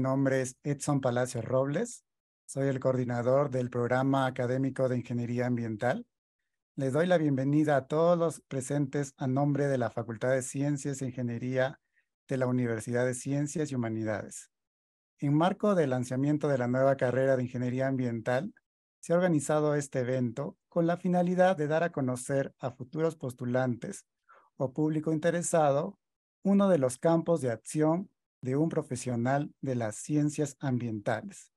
nombre es Edson Palacios Robles. Soy el coordinador del programa académico de Ingeniería Ambiental. Les doy la bienvenida a todos los presentes a nombre de la Facultad de Ciencias e Ingeniería de la Universidad de Ciencias y Humanidades. En marco del lanzamiento de la nueva carrera de Ingeniería Ambiental, se ha organizado este evento con la finalidad de dar a conocer a futuros postulantes o público interesado uno de los campos de acción de un profesional de las ciencias ambientales.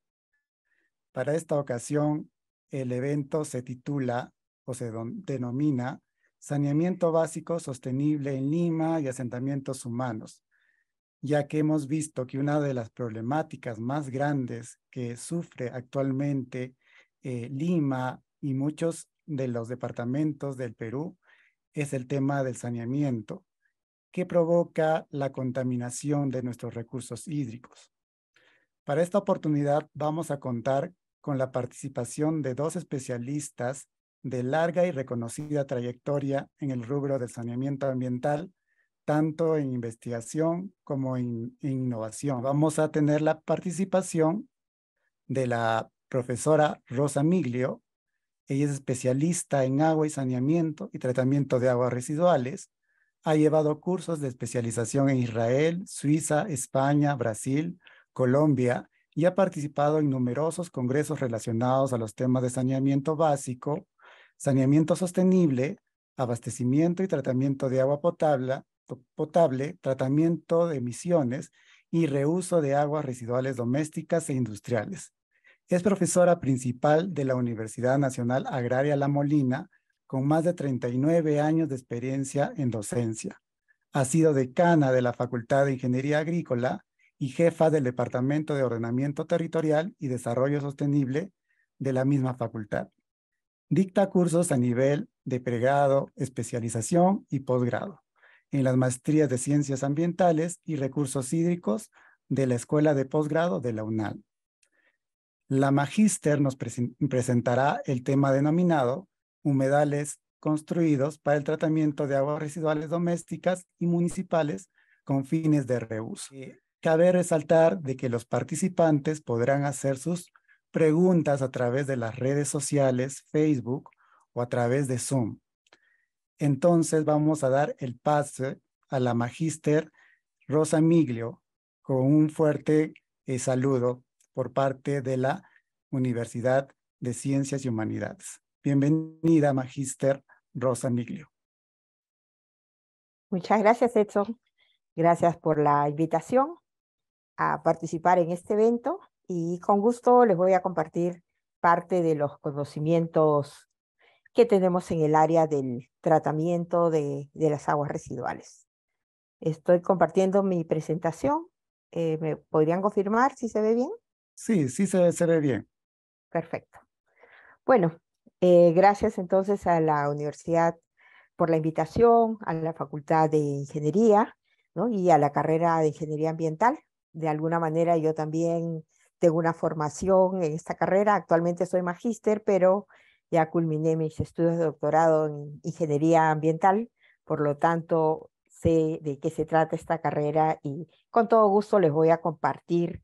Para esta ocasión, el evento se titula o se denomina Saneamiento Básico Sostenible en Lima y Asentamientos Humanos, ya que hemos visto que una de las problemáticas más grandes que sufre actualmente eh, Lima y muchos de los departamentos del Perú es el tema del saneamiento que provoca la contaminación de nuestros recursos hídricos. Para esta oportunidad vamos a contar con la participación de dos especialistas de larga y reconocida trayectoria en el rubro del saneamiento ambiental, tanto en investigación como en, innovación. Vamos a tener la participación de la profesora Rosa Miglio. Ella es especialista en agua y saneamiento y tratamiento de aguas residuales ha llevado cursos de especialización en Israel, Suiza, España, Brasil, Colombia y ha participado en numerosos congresos relacionados a los temas de saneamiento básico, saneamiento sostenible, abastecimiento y tratamiento de agua potable, tratamiento de emisiones y reuso de aguas residuales domésticas e industriales. Es profesora principal de la Universidad Nacional Agraria La Molina con más de 39 años de experiencia en docencia. Ha sido decana de la Facultad de Ingeniería Agrícola y jefa del Departamento de Ordenamiento Territorial y Desarrollo Sostenible de la misma facultad. Dicta cursos a nivel de pregrado, especialización y posgrado en las maestrías de Ciencias Ambientales y Recursos Hídricos de la Escuela de Posgrado de la UNAL. La magíster nos presentará el tema denominado humedales construidos para el tratamiento de aguas residuales domésticas y municipales con fines de reuso. Cabe resaltar de que los participantes podrán hacer sus preguntas a través de las redes sociales, Facebook o a través de Zoom. Entonces vamos a dar el pase a la magíster Rosa Miglio con un fuerte eh, saludo por parte de la Universidad de Ciencias y Humanidades. Bienvenida, Magíster Rosa Miglio. Muchas gracias, Edson. Gracias por la invitación a participar en este evento y con gusto les voy a compartir parte de los conocimientos que tenemos en el área del tratamiento de, las aguas residuales. Estoy compartiendo mi presentación. Eh, ¿Me podrían confirmar si se ve bien? Sí, sí se, se ve bien. Perfecto. Bueno, eh, gracias entonces a la universidad por la invitación, a la Facultad de Ingeniería y a la carrera de Ingeniería Ambiental. De alguna manera yo también tengo una formación en esta carrera. Actualmente soy magíster, pero ya culminé mis estudios de doctorado en Ingeniería Ambiental. Por lo tanto, sé de qué se trata esta carrera y con todo gusto les voy a compartir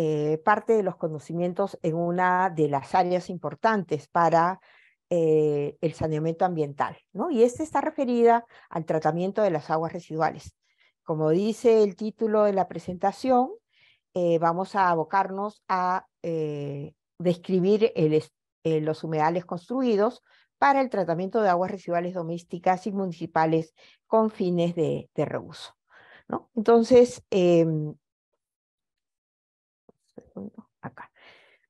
eh, parte de los conocimientos en una de las áreas importantes para eh, el saneamiento ambiental, ¿no? Y esta está referida al tratamiento de las aguas residuales. Como dice el título de la presentación, eh, vamos a abocarnos a describir los humedales construidos para el tratamiento de aguas residuales domésticas y municipales con fines de, de reuso. ¿no? Entonces, em, acá.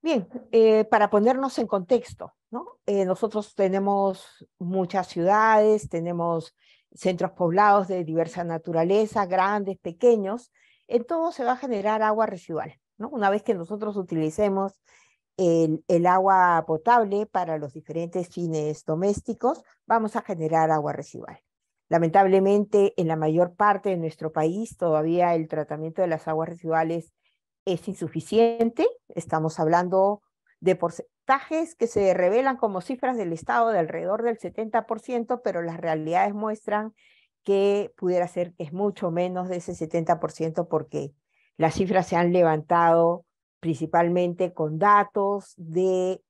Bien, eh, para ponernos en contexto, ¿no? Eh, nosotros tenemos muchas ciudades, tenemos centros poblados de diversa naturaleza, grandes, pequeños, en todo se va a generar agua residual. ¿no? Una vez que nosotros utilicemos el, el, agua potable para los diferentes fines domésticos, vamos a generar agua residual. Lamentablemente, en la mayor parte de nuestro país todavía el tratamiento de las aguas residuales es insuficiente. Estamos hablando de porcentajes que se revelan como cifras del Estado de alrededor del 70%, pero las realidades muestran que pudiera ser que es mucho menos de ese 70% porque las cifras se han levantado principalmente con datos de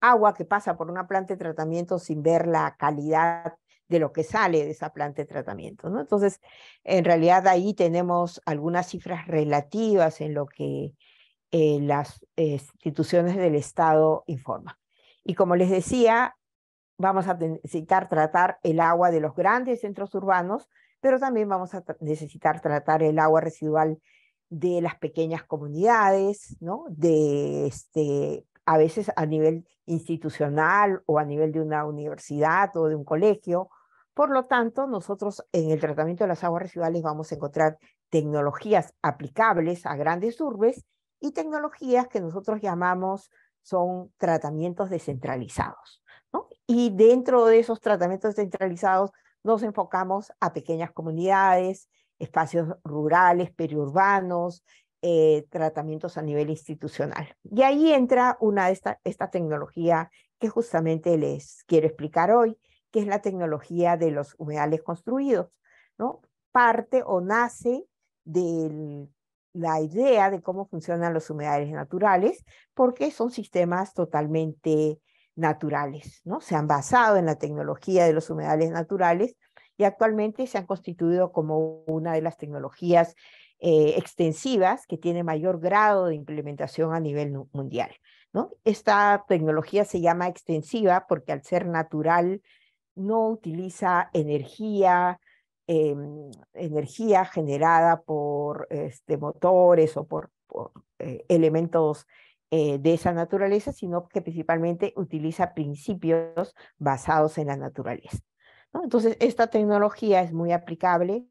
agua que pasa por una planta de tratamiento sin ver la calidad de lo que sale de esa planta de tratamiento. ¿no? Entonces, en realidad ahí tenemos algunas cifras relativas en lo que eh, las instituciones del Estado informan. Y como les decía, vamos a necesitar tratar el agua de los grandes centros urbanos, pero también vamos a necesitar tratar el agua residual de las pequeñas comunidades, ¿no? De este, a veces a nivel institucional o a nivel de una universidad o de un colegio, por lo tanto, nosotros en el tratamiento de las aguas residuales vamos a encontrar tecnologías aplicables a grandes urbes y tecnologías que nosotros llamamos son tratamientos descentralizados. Y dentro de esos tratamientos descentralizados nos enfocamos a pequeñas comunidades, espacios rurales, periurbanos, eh, tratamientos a nivel institucional. Y ahí entra una de esta, esta tecnología que justamente les quiero explicar hoy, que es la tecnología de los humedales construidos, ¿no? Parte o nace de la idea de cómo funcionan los humedales naturales, porque son sistemas totalmente naturales, ¿no? Se han basado en la tecnología de los humedales naturales y actualmente se han constituido como una de las tecnologías eh, extensivas que tiene mayor grado de implementación a nivel mundial. ¿no? Esta tecnología se llama extensiva porque al ser natural no utiliza energía, em, energía generada por este, motores o por, eh, elementos eh, de esa naturaleza, sino que principalmente utiliza principios basados en la naturaleza. Entonces, esta tecnología es muy aplicable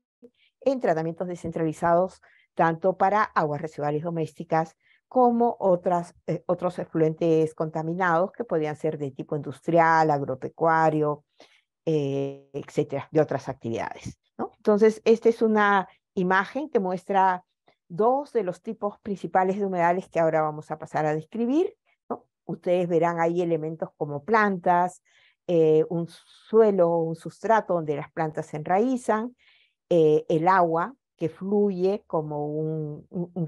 en tratamientos descentralizados, tanto para aguas residuales domésticas como otras, eh, otros efluentes contaminados que podían ser de tipo industrial, agropecuario, eh, etcétera, de otras actividades. ¿no? Entonces, esta es una imagen que muestra dos de los tipos principales de humedales que ahora vamos a pasar a describir. ¿no? Ustedes verán ahí elementos como plantas, eh, un suelo, un sustrato donde las plantas se enraizan, eh, el agua que fluye como un,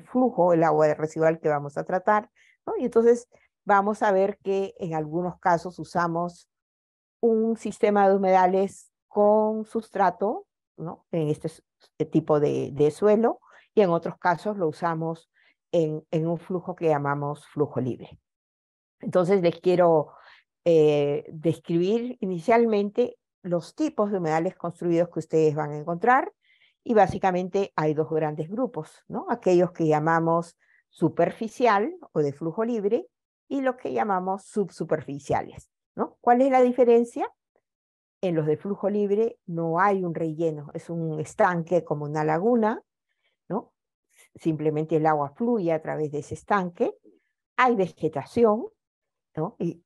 flujo, el agua de residual que vamos a tratar. ¿no? Y entonces vamos a ver que en algunos casos usamos un sistema de humedales con sustrato, en este, este tipo de, suelo, y en otros casos lo usamos en, un flujo que llamamos flujo libre. Entonces les quiero eh, describir inicialmente los tipos de humedales construidos que ustedes van a encontrar y básicamente hay dos grandes grupos, ¿no? aquellos que llamamos superficial o de flujo libre y los que llamamos subsuperficiales. ¿Cuál es la diferencia? En los de flujo libre no hay un relleno, es un estanque como una laguna, ¿no? Simplemente el agua fluye a través de ese estanque, hay vegetación, ¿no? Y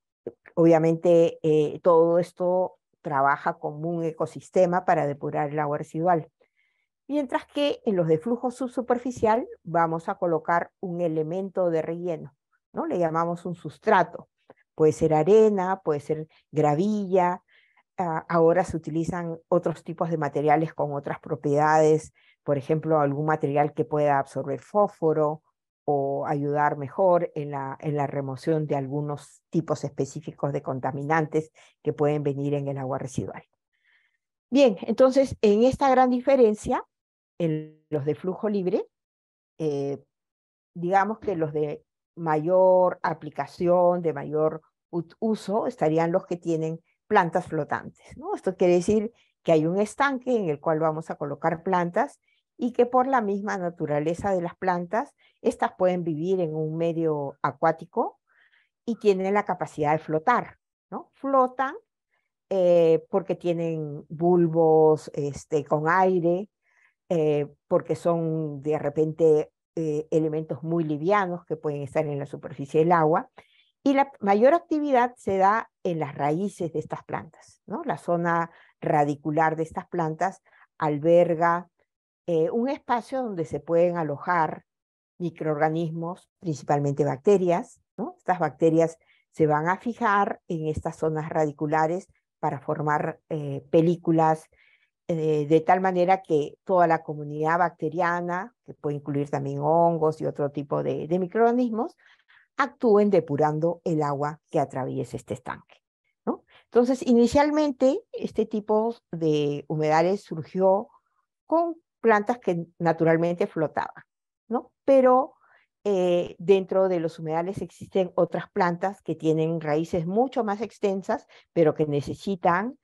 obviamente eh, todo esto trabaja como un ecosistema para depurar el agua residual. Mientras que en los de flujo subsuperficial vamos a colocar un elemento de relleno, ¿no? Le llamamos un sustrato puede ser arena, puede ser gravilla, ah, ahora se utilizan otros tipos de materiales con otras propiedades, por ejemplo, algún material que pueda absorber fósforo o ayudar mejor en la, en la remoción de algunos tipos específicos de contaminantes que pueden venir en el agua residual. Bien, entonces, en esta gran diferencia, en los de flujo libre, eh, digamos que los de mayor aplicación, de mayor uso, estarían los que tienen plantas flotantes. ¿no? Esto quiere decir que hay un estanque en el cual vamos a colocar plantas y que por la misma naturaleza de las plantas, estas pueden vivir en un medio acuático y tienen la capacidad de flotar. ¿no? Flotan eh, porque tienen bulbos este, con aire, eh, porque son de repente eh, elementos muy livianos que pueden estar en la superficie del agua. Y la mayor actividad se da en las raíces de estas plantas. ¿no? La zona radicular de estas plantas alberga eh, un espacio donde se pueden alojar microorganismos, principalmente bacterias. Estas bacterias se van a fijar en estas zonas radiculares para formar eh, películas eh, de tal manera que toda la comunidad bacteriana, que puede incluir también hongos y otro tipo de, microorganismos, actúen depurando el agua que atraviesa este estanque. ¿no? Entonces, inicialmente, este tipo de humedales surgió con plantas que naturalmente flotaban, ¿no? pero eh, dentro de los humedales existen otras plantas que tienen raíces mucho más extensas, pero que necesitan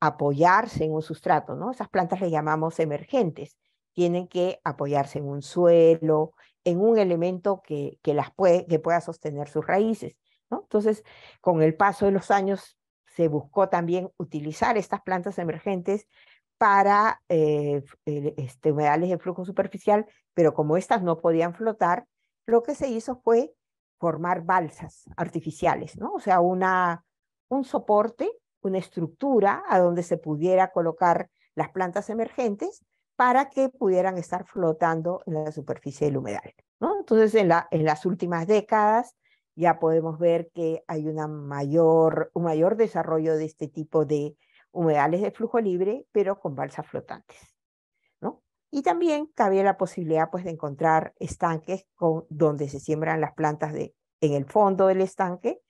apoyarse en un sustrato, ¿no? Esas plantas que llamamos emergentes, tienen que apoyarse en un suelo, en un elemento que, que las que pueda sostener sus raíces, ¿no? Entonces, con el paso de los años se buscó también utilizar estas plantas emergentes para eh, este, humedales de flujo superficial, pero como estas no podían flotar, lo que se hizo fue formar balsas artificiales, ¿no? O sea, una, un soporte una estructura a donde se pudiera colocar las plantas emergentes para que pudieran estar flotando en la superficie del humedal. Entonces, en, las últimas décadas ya podemos ver que hay una mayor, un mayor desarrollo de este tipo de humedales de flujo libre, pero con balsas flotantes. Y también cabía la posibilidad pues, de encontrar estanques con, donde se siembran las plantas de, en el fondo del estanque,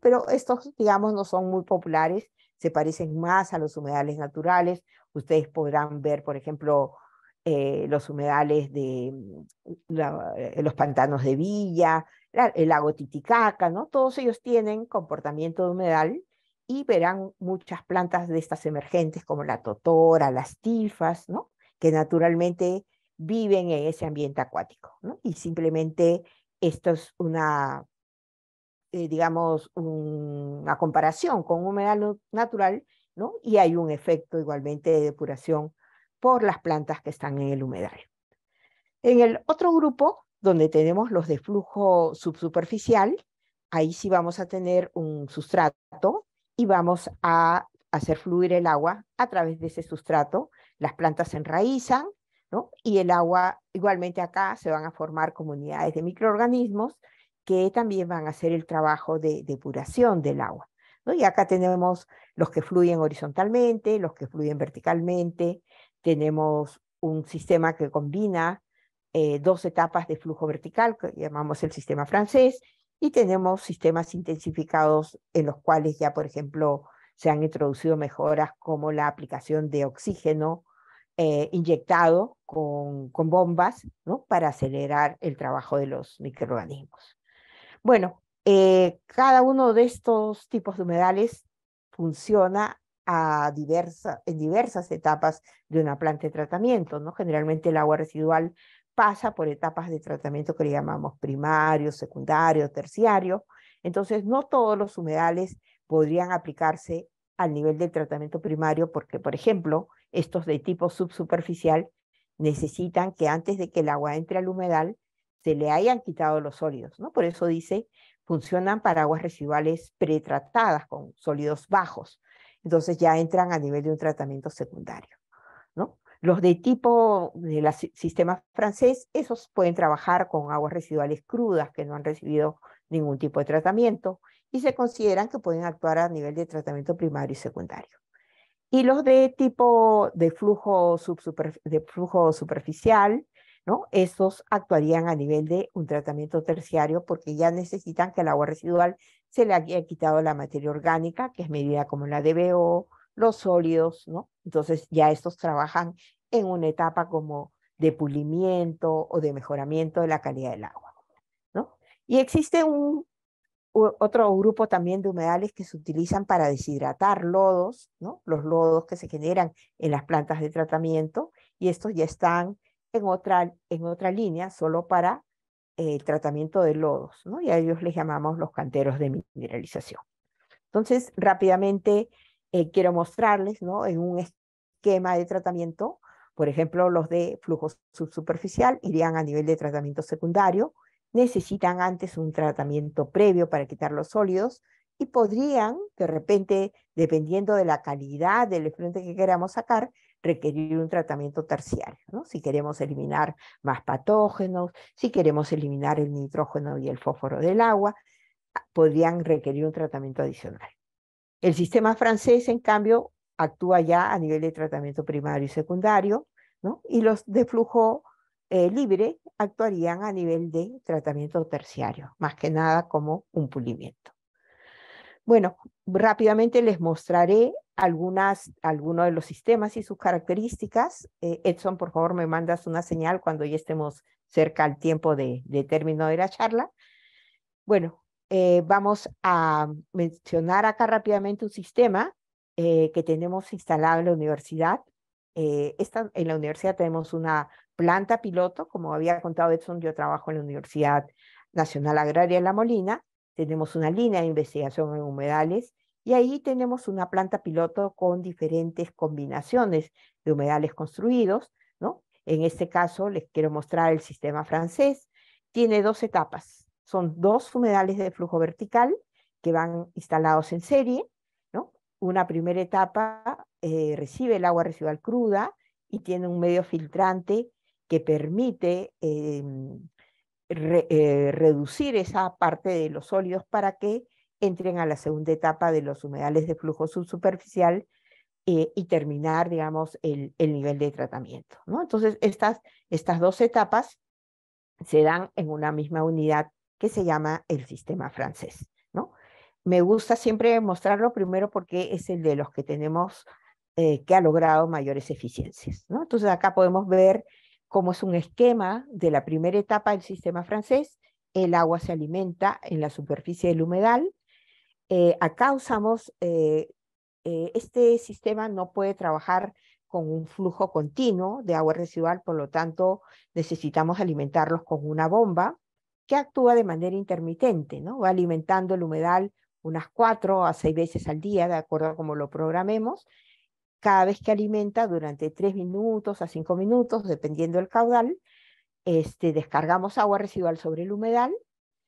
pero estos, digamos, no son muy populares se parecen más a los humedales naturales. Ustedes podrán ver, por ejemplo, eh, los humedales de mm, eh, los pantanos de Villa, el lago Titicaca, ¿no? Todos ellos tienen comportamiento de humedal y verán muchas plantas de estas emergentes como la totora, las tifas, ¿no? Que naturalmente viven en ese ambiente acuático, ¿no? Y simplemente esto es una eh, digamos, una comparación con un humedal natural, ¿no? Y hay un efecto igualmente de depuración por las plantas que están en el humedal. En el otro grupo, donde tenemos los de flujo subsuperficial, ahí sí vamos a tener un sustrato y vamos a hacer fluir el agua a través de ese sustrato. Las plantas se enraizan, ¿no? Y el agua, igualmente acá, se van a formar comunidades de microorganismos que también van a hacer el trabajo de depuración del agua. ¿no? Y acá tenemos los que fluyen horizontalmente, los que fluyen verticalmente, tenemos un sistema que combina eh, dos etapas de flujo vertical, que llamamos el sistema francés, y tenemos sistemas intensificados en los cuales ya, por ejemplo, se han introducido mejoras como la aplicación de oxígeno eh, inyectado con, bombas para acelerar el trabajo de los microorganismos. Bueno, eh, cada uno de estos tipos de humedales funciona en diversas etapas de una planta de tratamiento, ¿no? Generalmente el agua residual pasa por etapas de tratamiento que le llamamos primario, secundario, terciario. Entonces, no todos los humedales podrían aplicarse al nivel del tratamiento primario porque, por ejemplo, estos de tipo subsuperficial necesitan que antes de que el agua entre al humedal se le hayan quitado los sólidos, ¿no? Por eso dice, funcionan para aguas residuales pretratadas con sólidos bajos. Entonces ya entran a nivel de un tratamiento secundario, ¿no? Los de tipo de del sistema francés, esos pueden trabajar con aguas residuales crudas que no han recibido ningún tipo de tratamiento y se consideran que pueden actuar a nivel de tratamiento primario y secundario. Y los de tipo de flujo, de flujo superficial, ¿no? Estos actuarían a nivel de un tratamiento terciario porque ya necesitan que el agua residual se le haya quitado la materia orgánica, que es medida como la DBO, los sólidos, ¿no? Entonces ya estos trabajan en una etapa como de pulimiento o de mejoramiento de la calidad del agua, ¿no? Y existe un otro grupo también de humedales que se utilizan para deshidratar lodos, ¿no? Los lodos que se generan en las plantas de tratamiento y estos ya están en otra, en otra línea solo para eh, el tratamiento de lodos, ¿no? Y a ellos les llamamos los canteros de mineralización. Entonces, rápidamente eh, quiero mostrarles, ¿no? En un esquema de tratamiento, por ejemplo, los de flujo subsuperficial irían a nivel de tratamiento secundario, necesitan antes un tratamiento previo para quitar los sólidos y podrían, de repente, dependiendo de la calidad del efluente que queramos sacar, requerir un tratamiento terciario, ¿no? si queremos eliminar más patógenos, si queremos eliminar el nitrógeno y el fósforo del agua, ah, podrían requerir un tratamiento adicional. El sistema francés, en cambio, actúa ya a nivel de tratamiento primario y secundario, y los de flujo eh, libre actuarían a nivel de tratamiento terciario, más que nada como un pulimiento. Bueno, rápidamente les mostraré algunas, algunos de los sistemas y sus características. Eh, Edson, por favor, me mandas una señal cuando ya estemos cerca al tiempo de, término de la charla. Bueno, eh, vamos a mencionar acá rápidamente un sistema eh, que tenemos instalado en la universidad. en la universidad tenemos una planta piloto, como había contado Edson, yo trabajo en la Universidad Nacional Agraria de La Molina, tenemos una línea de investigación en humedales y ahí tenemos una planta piloto con diferentes combinaciones de humedales construidos, ¿no? En este caso les quiero mostrar el sistema francés. Tiene dos etapas. Son dos humedales de flujo vertical que van instalados en serie, ¿no? Una primera etapa eh, recibe el agua residual cruda y tiene un medio filtrante que permite em, eh, reducir esa parte de los sólidos para que entren a la segunda etapa de los humedales de flujo subsuperficial eh, y terminar, digamos, el, el, nivel de tratamiento. ¿no? Entonces, estas, estas dos etapas se dan en una misma unidad que se llama el sistema francés. ¿no? Me gusta siempre mostrarlo primero porque es el de los que tenemos eh, que ha logrado mayores eficiencias. ¿no? Entonces, acá podemos ver como es un esquema de la primera etapa del sistema francés, el agua se alimenta en la superficie del humedal. Eh, acá usamos, eh, eh, este sistema no puede trabajar con un flujo continuo de agua residual, por lo tanto necesitamos alimentarlos con una bomba que actúa de manera intermitente, ¿no? va alimentando el humedal unas cuatro a seis veces al día, de acuerdo a cómo lo programemos, cada vez que alimenta durante 3 minutos a 5 minutos, dependiendo del caudal, este, descargamos agua residual sobre el humedal,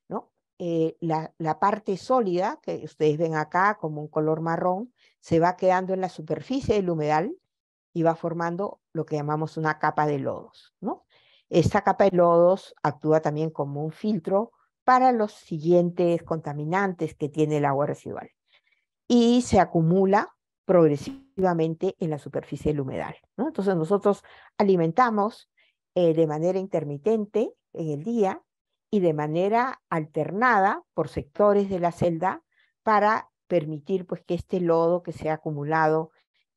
¿no? Eh, la, la, parte sólida que ustedes ven acá como un color marrón se va quedando en la superficie del humedal y va formando lo que llamamos una capa de lodos. ¿no? Esta capa de lodos actúa también como un filtro para los siguientes contaminantes que tiene el agua residual y se acumula progresivamente en la superficie del humedal. ¿no? Entonces nosotros alimentamos eh, de manera intermitente en el día y de manera alternada por sectores de la celda para permitir pues, que este lodo que se ha acumulado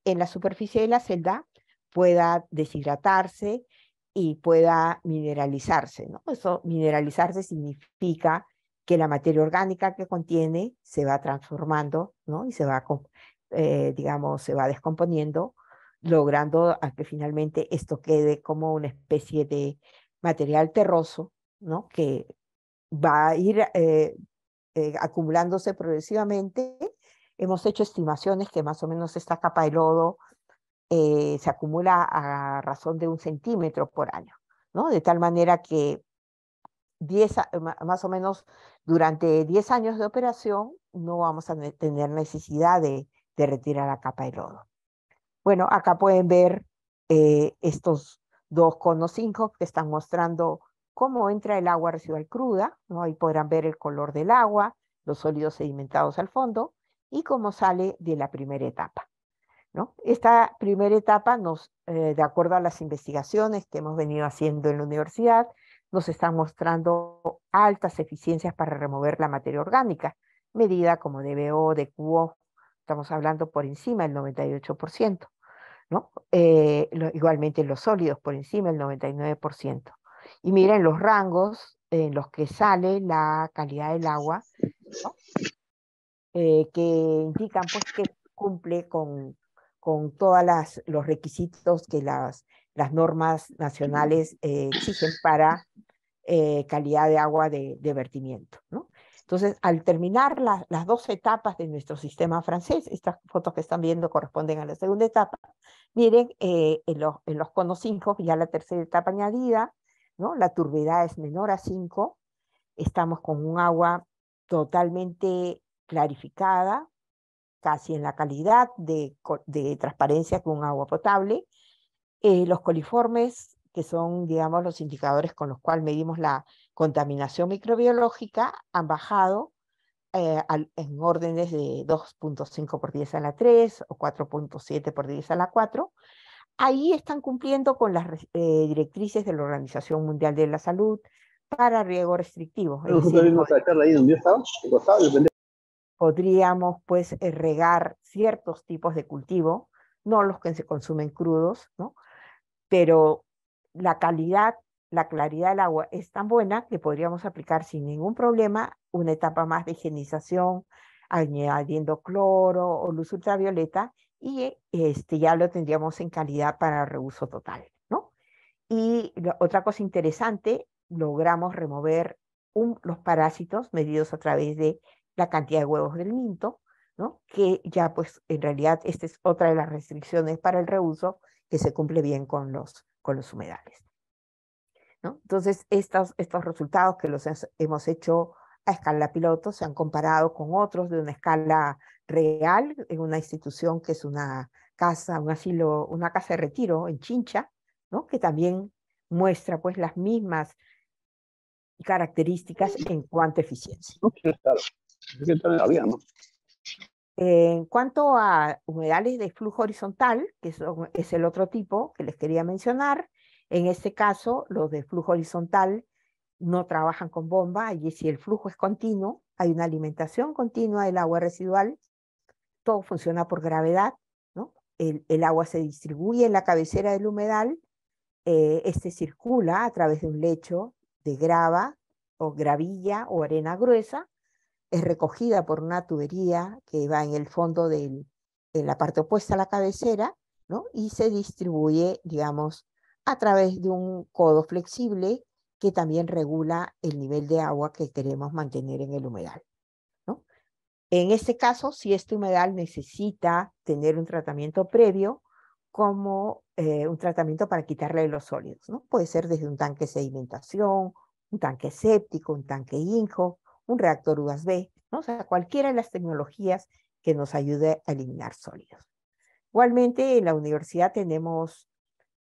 en la superficie de la celda pueda deshidratarse y pueda mineralizarse. ¿no? Eso, mineralizarse significa que la materia orgánica que contiene se va transformando ¿no? y se va eh, digamos, se va descomponiendo, logrando a que finalmente esto quede como una especie de material terroso, ¿no? Que va a ir eh, eh, acumulándose progresivamente. Hemos hecho estimaciones que más o menos esta capa de lodo se acumula a razón de un centímetro por año, ¿no? De tal manera que más o menos durante 10 años de operación no vamos a tener necesidad de retirar la capa de lodo. Bueno, acá pueden ver eh, estos dos conos 5 que están mostrando cómo entra el agua residual cruda, ¿no? ahí podrán ver el color del agua, los sólidos sedimentados al fondo y cómo sale de la primera etapa. ¿no? Esta primera etapa, nos, eh, de acuerdo a las investigaciones que hemos venido haciendo en la universidad, nos están mostrando altas eficiencias para remover la materia orgánica, medida como DBO, DQO, Estamos hablando por encima del 98%, ¿no? Eh, igualmente los sólidos por encima del 99%. Y miren los rangos en los que sale la calidad del agua, ¿no? Eh, que indican pues, que cumple con, con todos los requisitos que las, las normas nacionales eh, exigen para calidad de agua de vertimiento. ¿no? Entonces, al terminar las dos etapas de nuestro sistema francés, estas fotos que están viendo corresponden a la segunda etapa, miren, eh, en, los, en conos 5, ya la tercera etapa añadida, ¿no? la turbidez es menor a 5, estamos con un agua totalmente clarificada, casi en la calidad de, transparencia con agua potable. Eh, los coliformes, que son, digamos, los indicadores con los cuales medimos la, contaminación microbiológica han bajado eh, al, en órdenes de 2.5 por 10 a la 3 o 4.7 por 10 a la 4. Ahí están cumpliendo con las eh, directrices de la Organización Mundial de la Salud para riego restrictivo. podríamos pues eh, regar ciertos tipos de cultivo, no los que se consumen crudos, ¿no? pero la calidad la claridad del agua es tan buena que podríamos aplicar sin ningún problema una etapa más de higienización, añadiendo cloro o luz ultravioleta y este, ya lo tendríamos en calidad para reuso total. ¿no? Y otra cosa interesante, logramos remover los parásitos medidos a través de la cantidad de huevos del minto, ¿no? que ya pues en realidad esta es otra de las restricciones para el reuso que se cumple bien con los, con los humedales. Entonces, estos, resultados que los hemos hecho a escala piloto se han comparado con otros de una escala real en una institución que es una casa, un asilo, una casa de retiro en Chincha, que también muestra pues las mismas características en cuanto a eficiencia. En cuanto a humedales de flujo horizontal, que es el otro tipo que les quería mencionar, en este caso, los de flujo horizontal no trabajan con bomba, y si el flujo es continuo, hay una alimentación continua del agua residual, todo funciona por gravedad, ¿no? el, agua se distribuye en la cabecera del humedal, eh, este circula a través de un lecho de grava o gravilla o arena gruesa, es recogida por una tubería que va en el fondo de la parte opuesta a la cabecera, ¿no? Y se distribuye, digamos, a través de un codo flexible que también regula el nivel de agua que queremos mantener en el humedal. En este caso, si este humedal necesita tener un tratamiento previo, como eh, un tratamiento para quitarle los sólidos, ¿no? Puede ser desde un tanque de sedimentación, un tanque séptico, un tanque INCO, un reactor UASB, ¿no? O sea, cualquiera de las tecnologías que nos ayude a eliminar sólidos. Igualmente, en la universidad tenemos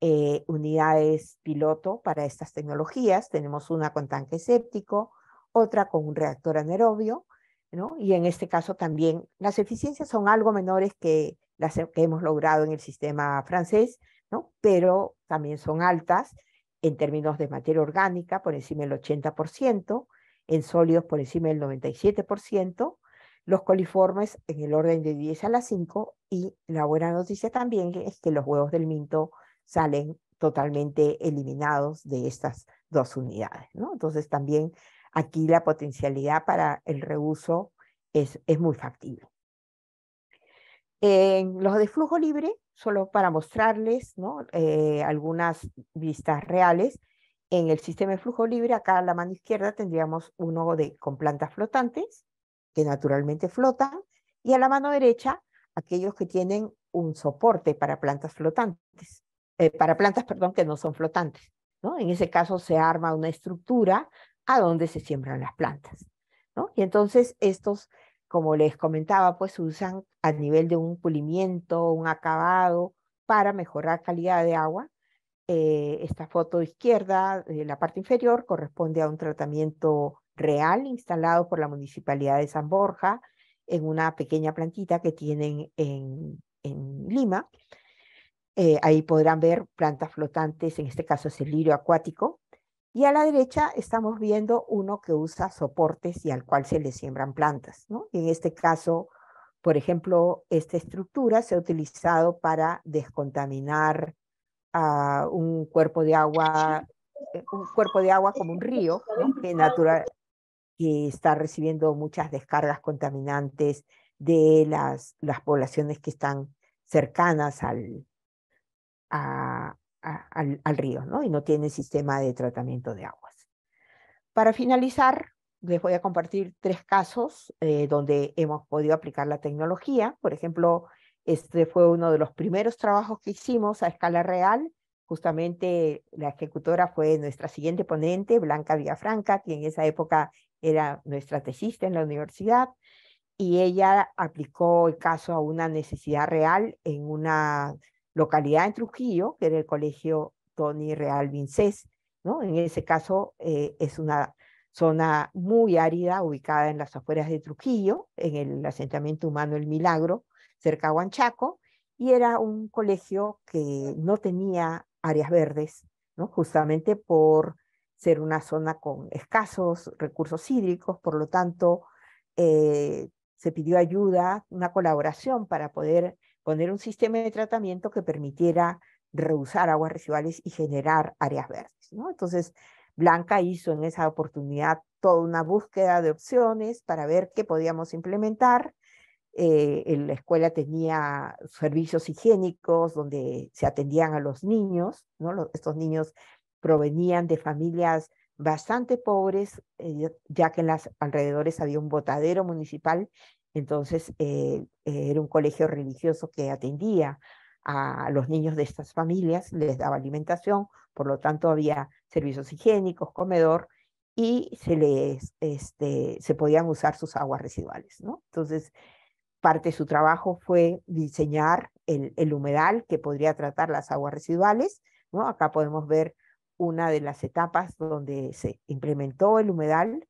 eh, unidades piloto para estas tecnologías. Tenemos una con tanque séptico, otra con un reactor anaerobio, ¿no? y en este caso también las eficiencias son algo menores que las que hemos logrado en el sistema francés, ¿no? pero también son altas en términos de materia orgánica, por encima del 80%, en sólidos por encima del 97%, los coliformes en el orden de 10 a las 5, y la buena noticia también es que los huevos del minto salen totalmente eliminados de estas dos unidades. ¿no? Entonces también aquí la potencialidad para el reuso es, muy factible. En los de flujo libre, solo para mostrarles eh, algunas vistas reales, en el sistema de flujo libre, acá a la mano izquierda tendríamos uno de, con plantas flotantes, que naturalmente flotan, y a la mano derecha aquellos que tienen un soporte para plantas flotantes. Eh, para plantas, perdón, que no son flotantes. ¿no? En ese caso se arma una estructura a donde se siembran las plantas. ¿no? Y entonces estos, como les comentaba, pues usan a nivel de un pulimiento, un acabado, para mejorar calidad de agua. Eh, esta foto izquierda, la parte inferior, corresponde a un tratamiento real instalado por la Municipalidad de San Borja en una pequeña plantita que tienen en, en Lima. Eh, ahí podrán ver plantas flotantes, en este caso es el lirio acuático. Y a la derecha estamos viendo uno que usa soportes y al cual se le siembran plantas. en este caso, por ejemplo, esta estructura se ha utilizado para descontaminar un cuerpo de agua, eh, un cuerpo de agua como un río, que natural, que está recibiendo muchas descargas contaminantes de las, las poblaciones que están cercanas al, al, río, ¿no? Y no tiene sistema de tratamiento de aguas. Para finalizar, les voy a compartir tres casos eh, donde hemos podido aplicar la tecnología. Por ejemplo, este fue uno de los primeros trabajos que hicimos a escala real. Justamente la ejecutora fue nuestra siguiente ponente, Blanca Villafranca, quien en esa época era nuestra tesista en la universidad. Y ella aplicó el caso a una necesidad real en una localidad en Trujillo, que era el colegio Tony Real Vincés, ¿no? En ese caso eh, es una zona muy árida ubicada en las afueras de Trujillo, en el asentamiento humano El Milagro, cerca a Huanchaco, y era un colegio que no tenía áreas verdes, ¿no? justamente por ser una zona con escasos recursos hídricos, por lo tanto, eh, se pidió ayuda, una colaboración para poder poner un sistema de tratamiento que permitiera rehusar aguas residuales y generar áreas verdes. ¿no? Entonces, Blanca hizo en esa oportunidad toda una búsqueda de opciones para ver qué podíamos implementar. Eh, la escuela tenía servicios higiénicos donde se atendían a los niños, ¿no? estos niños provenían de familias bastante pobres, eh, ya que en los alrededores había un botadero municipal entonces, eh, eh, era un colegio religioso que atendía a los niños de estas familias, les daba alimentación, por lo tanto había servicios higiénicos, comedor y se les este, se podían usar sus aguas residuales, ¿no? Entonces, parte de su trabajo fue diseñar el, humedal que podría tratar las aguas residuales, Acá podemos ver una de las etapas donde se implementó el humedal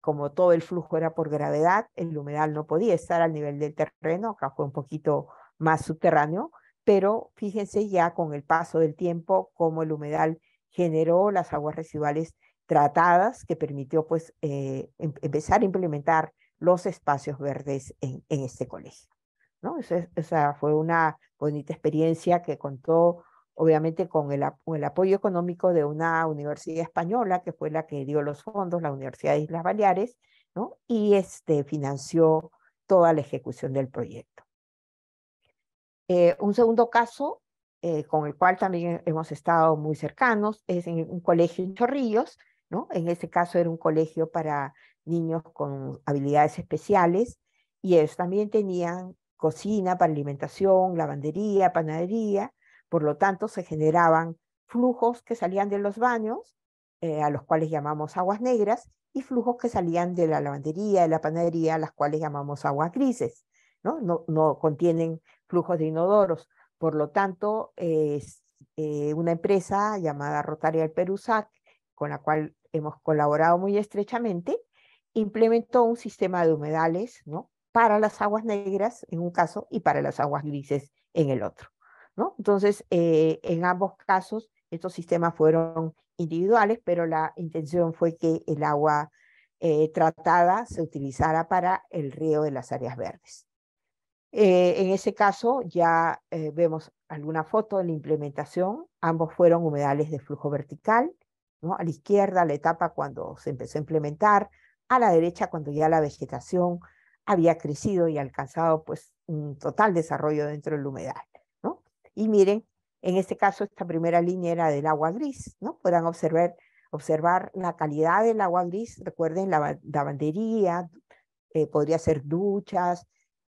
como todo el flujo era por gravedad, el humedal no podía estar al nivel del terreno, acá fue un poquito más subterráneo, pero fíjense ya con el paso del tiempo cómo el humedal generó las aguas residuales tratadas que permitió pues eh, em, empezar a implementar los espacios verdes en, este colegio. ¿no? Esa, esa fue una bonita experiencia que contó obviamente con el, apoyo económico de una universidad española, que fue la que dio los fondos, la Universidad de Islas Baleares, y este, financió toda la ejecución del proyecto. Eh, un segundo caso, eh, con el cual también hemos estado muy cercanos, es en un colegio en Chorrillos, ¿no? en ese caso era un colegio para niños con habilidades especiales, y ellos también tenían cocina para alimentación, lavandería, panadería, por lo tanto, se generaban flujos que salían de los baños, eh, a los cuales llamamos aguas negras, y flujos que salían de la lavandería, de la panadería, a las cuales llamamos aguas grises. No, no, contienen flujos de inodoros. Por lo tanto, eh, una empresa llamada Rotaria del Perusac, con la cual hemos colaborado muy estrechamente, implementó un sistema de humedales ¿no? para las aguas negras en un caso y para las aguas grises en el otro. Entonces, eh, en ambos casos, estos sistemas fueron individuales, pero la intención fue que el agua eh, tratada se utilizara para el río de las áreas verdes. Eh, en ese caso ya vemos alguna foto de la implementación. Ambos fueron humedales de flujo vertical, a la izquierda la etapa cuando se empezó a implementar, a la derecha cuando ya la vegetación había crecido y alcanzado pues, un total desarrollo dentro del humedal. Y miren, en este caso esta primera línea era del agua gris, ¿no? Podrán observar, observar la calidad del agua gris, recuerden la lavandería, eh, podría ser duchas,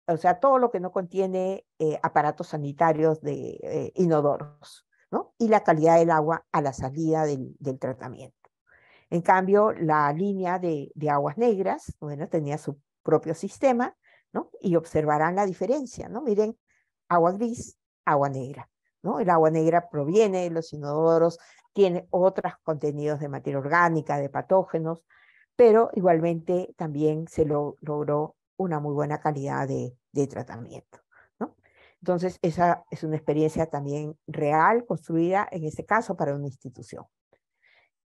o sea, todo lo que no contiene eh, aparatos sanitarios de eh, inodoros, ¿no? Y la calidad del agua a la salida del, tratamiento. En cambio, la línea de, de, aguas negras, bueno, tenía su propio sistema, ¿no? Y observarán la diferencia, ¿no? Miren, agua gris agua negra. ¿no? El agua negra proviene de los inodoros, tiene otros contenidos de materia orgánica, de patógenos, pero igualmente también se logró una muy buena calidad de, tratamiento. Entonces, esa es una experiencia también real, construida en este caso para una institución.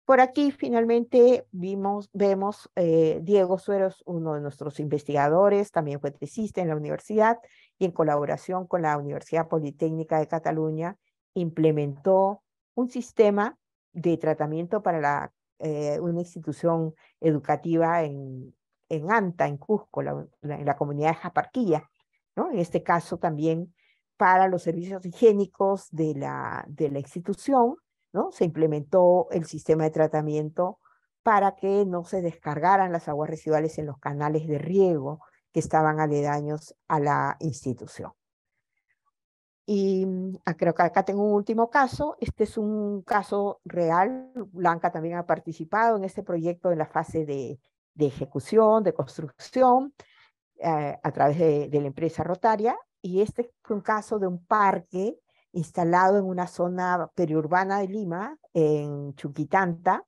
Por aquí finalmente vimos, vemos eh, Diego Sueros, uno de nuestros investigadores, también fue tesista en la universidad y en colaboración con la Universidad Politécnica de Cataluña implementó un sistema de tratamiento para eh, una institución educativa en, en Anta, en Cusco, en la comunidad de Japarquilla, ¿no? en este caso también para los servicios higiénicos de la, de la institución ¿no? Se implementó el sistema de tratamiento para que no se descargaran las aguas residuales en los canales de riego que estaban aledaños a la institución. Y mm, ah, creo que acá tengo un último caso. Este es un caso real. Blanca también ha participado en este proyecto en la fase de, ejecución, de construcción, eh, a través de, de, la empresa Rotaria. Y este fue un caso de un parque instalado en una zona periurbana de Lima, en Chuquitanta,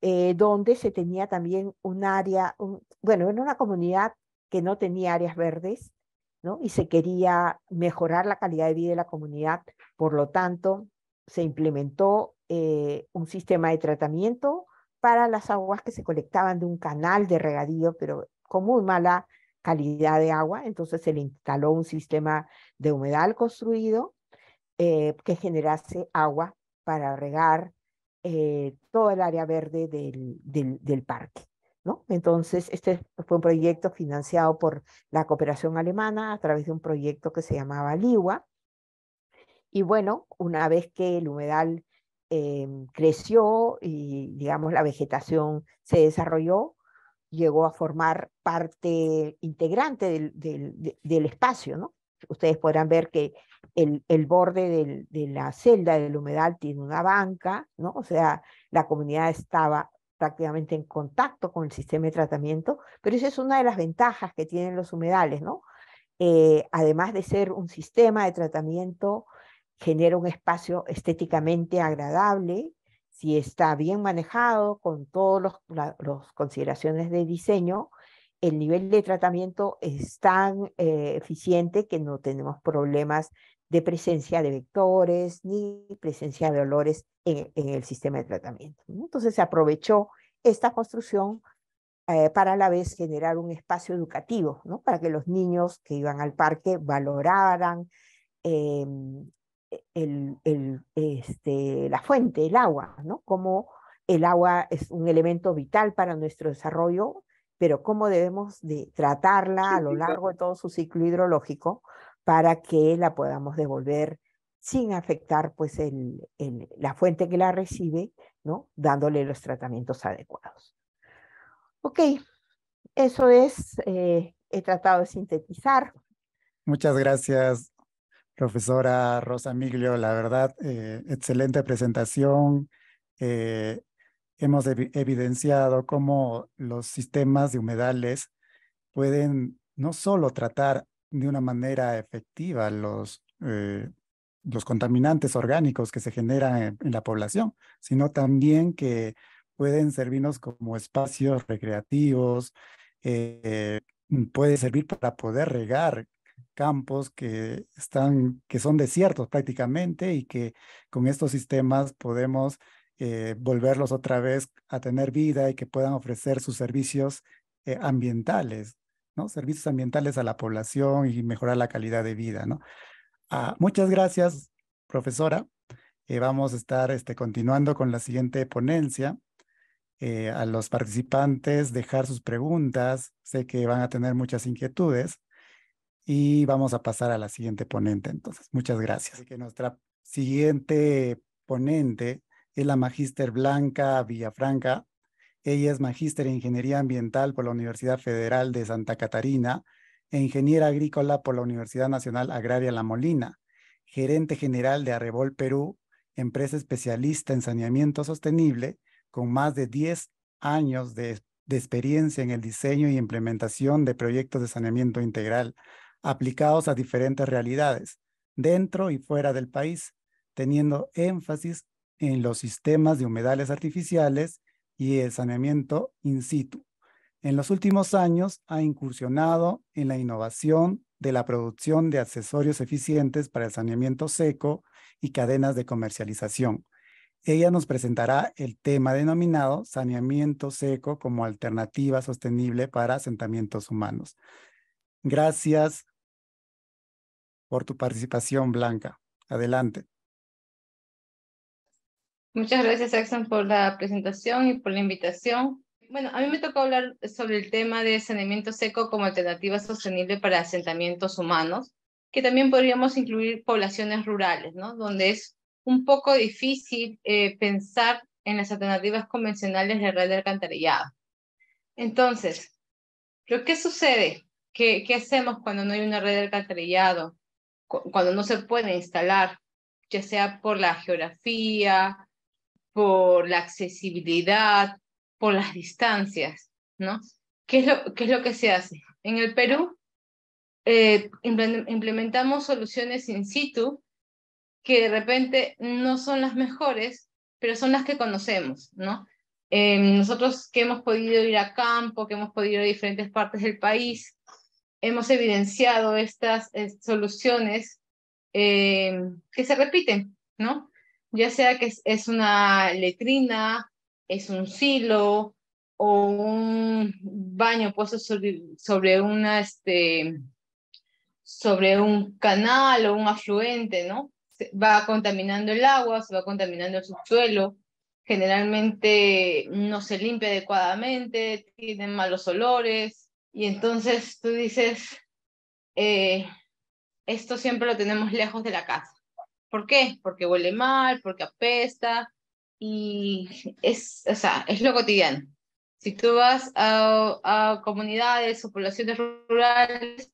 eh, donde se tenía también un área, bueno, en una comunidad que no tenía áreas verdes, ¿no? Y se quería mejorar la calidad de vida de la comunidad, por lo tanto, se implementó eh, un sistema de tratamiento para las aguas que se colectaban de un canal de regadío, pero con muy mala calidad de agua, entonces se le instaló un sistema de humedal construido eh, que generase agua para regar eh, todo el área verde del, parque. ¿no? Entonces, este fue un proyecto financiado por la cooperación alemana a través de un proyecto que se llamaba LIWA. Y bueno, una vez que el humedal eh, creció y, digamos, la vegetación se desarrolló, llegó a formar parte integrante del, del espacio, ¿no? Ustedes podrán ver que el, borde de la celda del humedal tiene una banca, ¿no? O sea, la comunidad estaba prácticamente en contacto con el sistema de tratamiento, pero esa es una de las ventajas que tienen los humedales, ¿no? Eh, además de ser un sistema de tratamiento, genera un espacio estéticamente agradable, si está bien manejado con todas las consideraciones de diseño, el nivel de tratamiento es tan eh, eficiente que no tenemos problemas de presencia de vectores ni presencia de olores en, el sistema de tratamiento. Entonces se aprovechó esta construcción eh, para a la vez generar un espacio educativo, ¿no? para que los niños que iban al parque valoraran em, este, la fuente, el agua, ¿no? como el agua es un elemento vital para nuestro desarrollo pero cómo debemos de tratarla a lo largo de todo su ciclo hidrológico para que la podamos devolver sin afectar pues la fuente que la recibe, ¿no? dándole los tratamientos adecuados. Ok, eso es, eh, he tratado de sintetizar. Muchas gracias, profesora Rosa Miglio, la verdad, eh, excelente presentación. Eh, hemos evidenciado cómo los sistemas de humedales pueden no solo tratar de una manera efectiva los, eh, los contaminantes orgánicos que se generan en, la población, sino también que pueden servirnos como espacios recreativos, eh, puede servir para poder regar campos que están que son desiertos prácticamente y que con estos sistemas podemos eh, volverlos otra vez a tener vida y que puedan ofrecer sus servicios eh, ambientales, ¿no? Servicios ambientales a la población y mejorar la calidad de vida, ¿no? Ah, muchas gracias, profesora. Eh, vamos a estar este, continuando con la siguiente ponencia. a los participantes dejar sus preguntas. Sé que van a tener muchas inquietudes y vamos a pasar a la siguiente ponente. Entonces, muchas gracias. que nuestra siguiente ponente es la magíster Blanca Villafranca. Ella es magíster en Ingeniería Ambiental por la Universidad Federal de Santa Catarina e ingeniera agrícola por la Universidad Nacional Agraria La Molina, gerente general de Arrebol Perú, empresa especialista en saneamiento sostenible con más de 10 años de, de experiencia en el diseño y implementación de proyectos de saneamiento integral aplicados a diferentes realidades, dentro y fuera del país, teniendo énfasis en los sistemas de humedales artificiales y el saneamiento in situ. En los últimos años ha incursionado en la innovación de la producción de accesorios eficientes para el saneamiento seco y cadenas de comercialización. Ella nos presentará el tema denominado saneamiento seco como alternativa sostenible para asentamientos humanos. Gracias por tu participación, Blanca. Adelante. Muchas gracias, Axon, por la presentación y por la invitación. Bueno, a mí me tocó hablar sobre el tema de saneamiento seco como alternativa sostenible para asentamientos humanos, que también podríamos incluir poblaciones rurales, ¿no? Donde es un poco difícil eh, pensar en las alternativas convencionales de red de alcantarillado. Entonces, ¿pero qué sucede? ¿Qué hacemos cuando no hay una red de alcantarillado? Cuando no se puede instalar, ya sea por la geografía, por la accesibilidad, por las distancias, ¿no? ¿Qué es lo, qué es lo que se hace? En el Perú eh, implementamos soluciones in situ que de repente no son las mejores, pero son las que conocemos, ¿no? Em, nosotros que hemos podido ir a campo, que hemos podido ir a diferentes partes del país, hemos evidenciado estas eh, soluciones em, que se repiten, ¿no? ya sea que es, una letrina, es un silo o un baño puesto sobre, una, este, sobre un canal o un afluente, ¿no? Va contaminando el agua, se va contaminando el subsuelo, generalmente no se limpia adecuadamente, tienen malos olores, y entonces tú dices, eh, esto siempre lo tenemos lejos de la casa. ¿Por qué? Porque huele mal, porque apesta y es, o sea, es lo cotidiano. Si tú vas a, a comunidades o poblaciones rurales,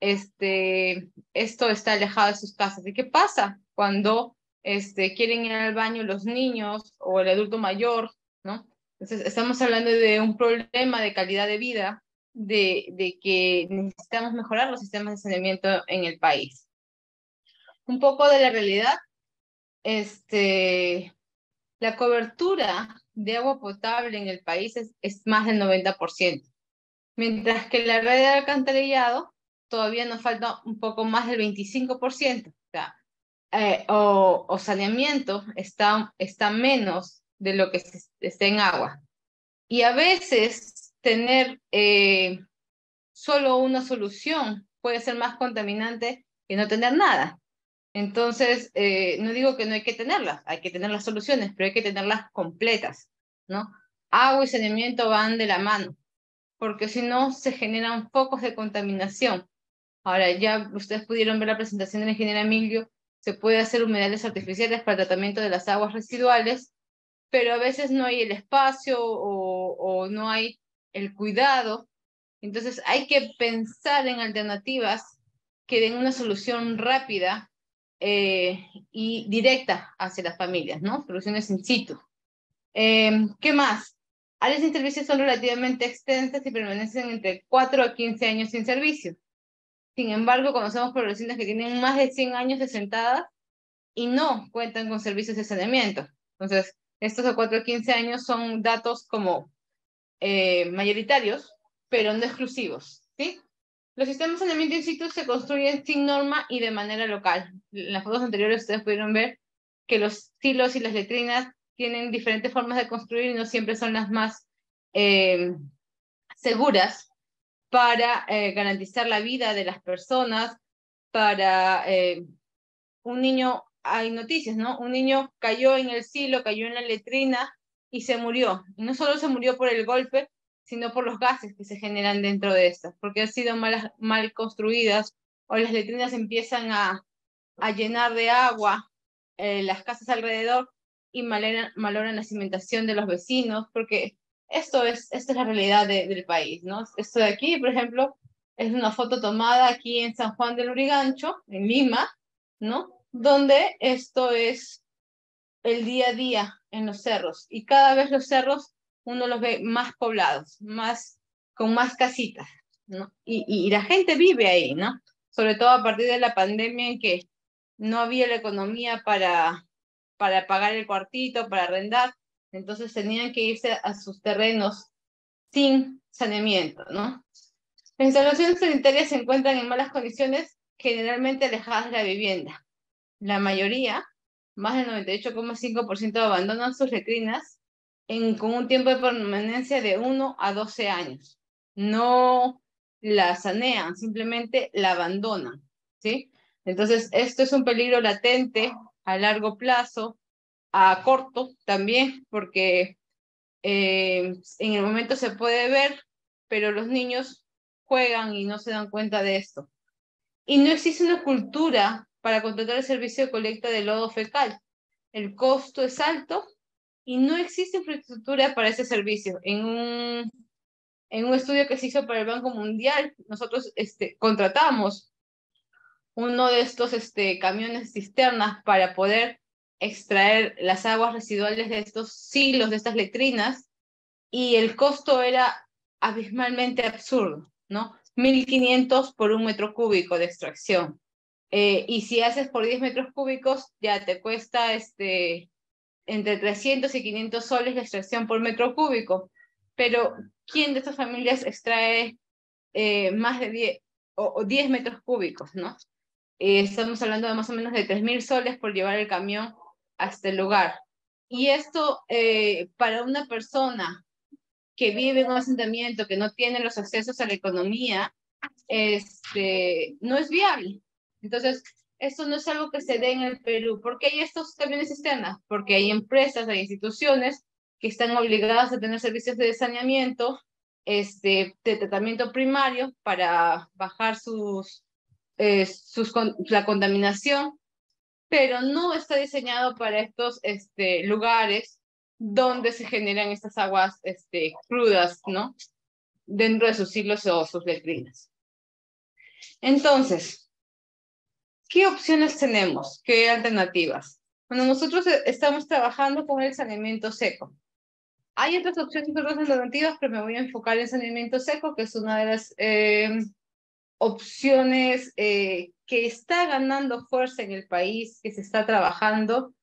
este, esto está alejado de sus casas. ¿Y qué pasa cuando este, quieren ir al baño los niños o el adulto mayor? ¿no? Entonces, estamos hablando de un problema de calidad de vida, de, de que necesitamos mejorar los sistemas de saneamiento en el país un poco de la realidad, este, la cobertura de agua potable en el país es, más del 90%, mientras que la red de alcantarillado todavía nos falta un poco más del 25%, eh, o, saneamiento está, está menos de lo que está en agua. Y a veces tener eh, solo una solución puede ser más contaminante que no tener nada. Entonces, eh, no digo que no hay que tenerlas, hay que tener las soluciones, pero hay que tenerlas completas, ¿no? Agua y saneamiento van de la mano, porque si no se generan focos de contaminación. Ahora, ya ustedes pudieron ver la presentación del ingeniero Emilio, se puede hacer humedales artificiales para tratamiento de las aguas residuales, pero a veces no hay el espacio o no hay el cuidado. Entonces hay que pensar en alternativas que den una solución rápida eh, y directa hacia las familias, ¿no? Producciones in situ. Em, ¿Qué más? Áreas sin servicio son relativamente extensas y permanecen entre 4 a 15 años sin servicio. Sin embargo, conocemos poblaciones que tienen más de 100 años de sentada y no cuentan con servicios de saneamiento. Entonces, estos de 4 a 15 años son datos como eh, mayoritarios, pero no exclusivos, ¿sí? Los sistemas en ambiente in situ se construyen sin norma y de manera local. En las fotos anteriores ustedes pudieron ver que los silos y las letrinas tienen diferentes formas de construir y no siempre son las más eh, seguras para eh, garantizar la vida de las personas, para eh, un niño, hay noticias, ¿no? Un niño cayó en el silo, cayó en la letrina y se murió. Y no solo se murió por el golpe, sino por los gases que se generan dentro de estas, porque han sido mal, mal construidas o las letrinas empiezan a, llenar de agua eh, las casas alrededor y maloran la cimentación de los vecinos, porque esto es, esta es la realidad del país, ¿no? Esto de aquí, por ejemplo, es una foto tomada aquí en San Juan del Urigancho, en Lima, ¿no? Donde esto es el día a día en los cerros y cada vez los cerros uno los ve más poblados, más, con más casitas, ¿no? Y, la gente vive ahí, ¿no? Sobre todo a partir de la pandemia en que no había la economía para, para pagar el cuartito, para arrendar, entonces tenían que irse a sus terrenos sin saneamiento, ¿no? Las instalaciones sanitarias se encuentran en malas condiciones, generalmente alejadas de la vivienda. La mayoría, más del 98,5% abandonan sus letrinas con un tiempo de permanencia de 1 a 12 años. No la sanean, simplemente la abandonan, ¿sí? Entonces, esto es un peligro latente a largo plazo, a corto también, porque eh, en el momento se puede ver, pero los niños juegan y no se dan cuenta de esto. Y no existe una cultura para contratar el servicio de colecta de lodo fecal. El costo es alto y no existe infraestructura para ese servicio. En un, en un estudio que se hizo para el Banco Mundial, nosotros este, contratamos uno de estos este, camiones cisternas para poder extraer las aguas residuales de estos silos, de estas letrinas, y el costo era abismalmente absurdo, ¿no? 1.500 por un metro cúbico de extracción. Eh, y si haces por 10 metros cúbicos, ya te cuesta este, entre 300 y 500 soles de extracción por metro cúbico. Pero, ¿quién de estas familias extrae eh, más de 10 o, metros cúbicos? ¿no? Eh, estamos hablando de más o menos de 3.000 soles por llevar el camión hasta el este lugar. Y esto eh, para una persona que vive en un asentamiento, que no tiene los accesos a la economía, este, no es viable. Entonces, esto no es algo que se dé en el Perú. ¿Por qué hay estos camiones externos? Ah, porque hay empresas, hay instituciones que están obligadas a tener servicios de saneamiento, este, de tratamiento primario para bajar sus, eh, sus, la contaminación, pero no está diseñado para estos este, lugares donde se generan estas aguas este, crudas, ¿no? Dentro de sus silos o sus letrinas. Entonces, ¿qué opciones tenemos? ¿Qué alternativas? Bueno, nosotros e-, estamos trabajando con el saneamiento seco. Hay otras opciones y otras alternativas, pero me voy a enfocar en saneamiento seco, que es una de las em, opciones eh, que está ganando fuerza en el país, que se está trabajando.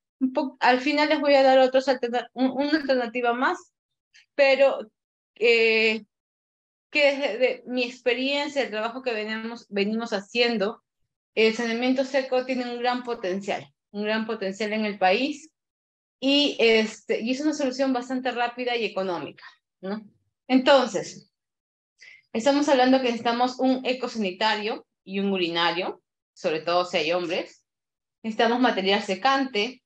al final les voy a dar otros una alternativa más, pero eh, que desde de mi experiencia, el trabajo que venimos haciendo, el saneamiento seco tiene un gran potencial, un gran potencial en el país este, y, es una solución bastante rápida y económica. ¿no? Entonces, estamos hablando que necesitamos un ecosanitario y un urinario, sobre todo si hay hombres. Necesitamos material secante,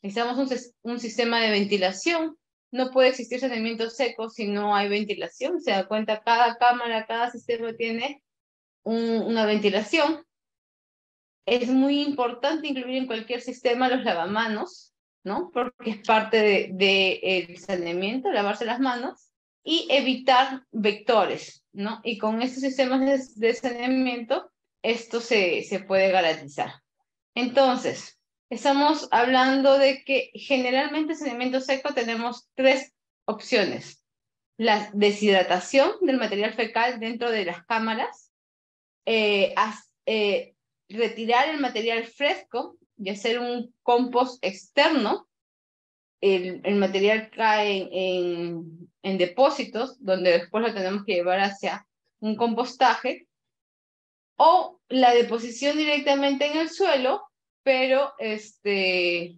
necesitamos un, sistema de ventilación. No puede existir saneamiento seco si no hay ventilación. Se da cuenta, cada cámara, cada sistema tiene una ventilación es muy importante incluir en cualquier sistema los lavamanos, ¿no? Porque es parte del de, eh, el saneamiento, lavarse las manos y evitar vectores, ¿no? Y con estos sistemas de, saneamiento, esto se, se puede garantizar. Entonces, estamos hablando de que generalmente en saneamiento seco tenemos tres opciones. La deshidratación del material fecal dentro de las cámaras, eh, eh retirar el material fresco y hacer un compost externo. El, el material cae en, en depósitos, donde después lo tenemos que llevar hacia un compostaje, o la deposición directamente en el suelo, pero este,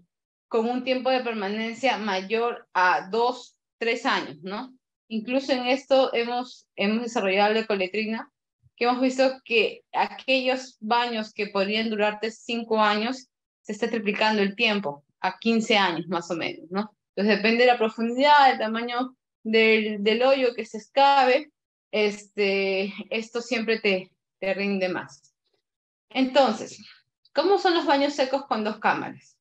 con un tiempo de permanencia mayor a dos, tres años, ¿no? Incluso en esto hemos, hemos desarrollado la coletrina, que hemos visto que aquellos baños que podrían durarte cinco años, se está triplicando el tiempo a 15 años más o menos, ¿no? Entonces depende de la profundidad, del tamaño del, hoyo que se escabe, este, esto siempre te, te rinde más. Entonces, ¿cómo son los baños secos con dos cámaras?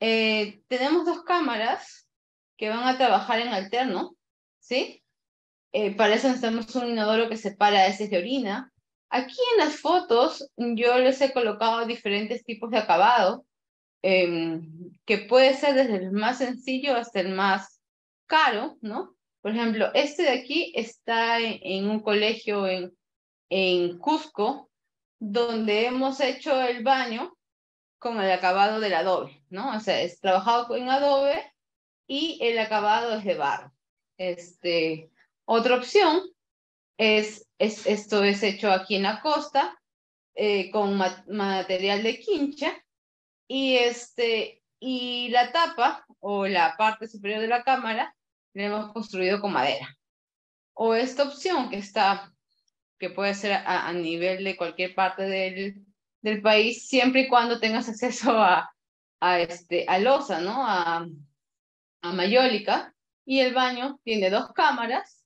Eh, tenemos dos cámaras que van a trabajar en alterno, ¿sí? eh, para eso necesitamos un inodoro que separa ese de orina. Aquí en las fotos yo les he colocado diferentes tipos de acabado, em, que puede ser desde el más sencillo hasta el más caro, ¿no? Por ejemplo, este de aquí está en, un colegio en, en Cusco, donde hemos hecho el baño con el acabado del adobe, ¿no? O sea, es trabajado con adobe y el acabado es de barro. Este, otra opción es, es esto es hecho aquí en la costa eh, con material de quincha y, este, y la tapa o la parte superior de la cámara la hemos construido con madera. O esta opción que está, que puede ser a, a nivel de cualquier parte del, del país, siempre y cuando tengas acceso a, a, este, a losa, ¿no? A, a mayólica. Y el baño tiene dos cámaras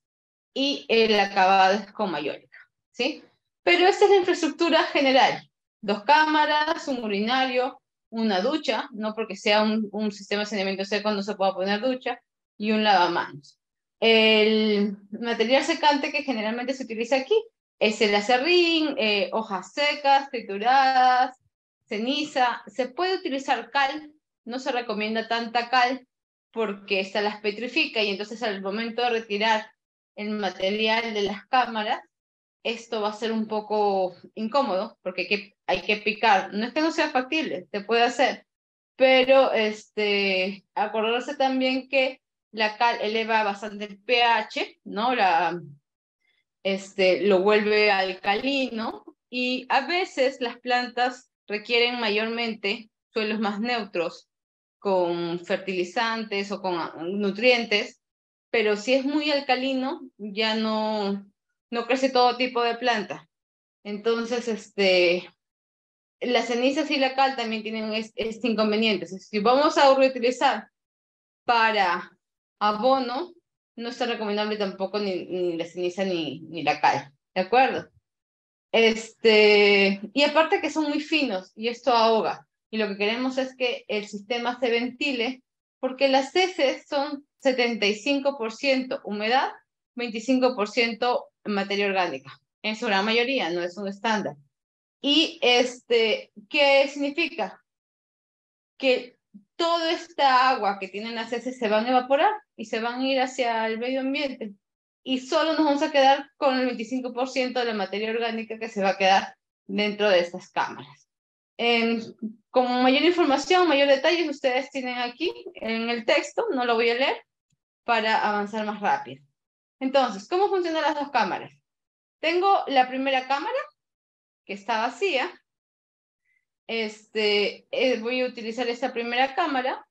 y el acabado es con mayólica, ¿sí? Pero esta es la infraestructura general. Dos cámaras, un urinario, una ducha, no porque sea un, sistema de saneamiento seco no se pueda poner ducha, y un lavamanos. El material secante que generalmente se utiliza aquí es el acerrín, eh, hojas secas, trituradas, ceniza. Se puede utilizar cal, no se recomienda tanta cal porque esta las petrifica y entonces al momento de retirar el material de las cámaras, esto va a ser un poco incómodo porque hay que, picar. No es que no sea factible, te puede hacer, pero este, acordarse también que la cal eleva bastante el pH, ¿no? La, este, lo vuelve alcalino y a veces las plantas requieren mayormente suelos más neutros con fertilizantes o con nutrientes pero si es muy alcalino, ya no, no crece todo tipo de planta. Entonces, este, las cenizas y la cal también tienen este, inconveniente. Si vamos a reutilizar para abono, no está recomendable tampoco ni, la ceniza ni, ni, la cal, ¿de acuerdo? Este, y aparte que son muy finos y esto ahoga. Y lo que queremos es que el sistema se ventile porque las heces son 75% humedad, 25% materia orgánica. En su mayoría, no es un estándar. ¿Y este, qué significa? Que toda esta agua que tienen las heces se van a evaporar y se van a ir hacia el medio ambiente. Y solo nos vamos a quedar con el 25% de la materia orgánica que se va a quedar dentro de estas cámaras. Em, como mayor información, mayor detalles, ustedes tienen aquí en el texto, no lo voy a leer, para avanzar más rápido. Entonces, ¿cómo funcionan las dos cámaras? Tengo la primera cámara, que está vacía. Este, eh, voy a utilizar esta primera cámara,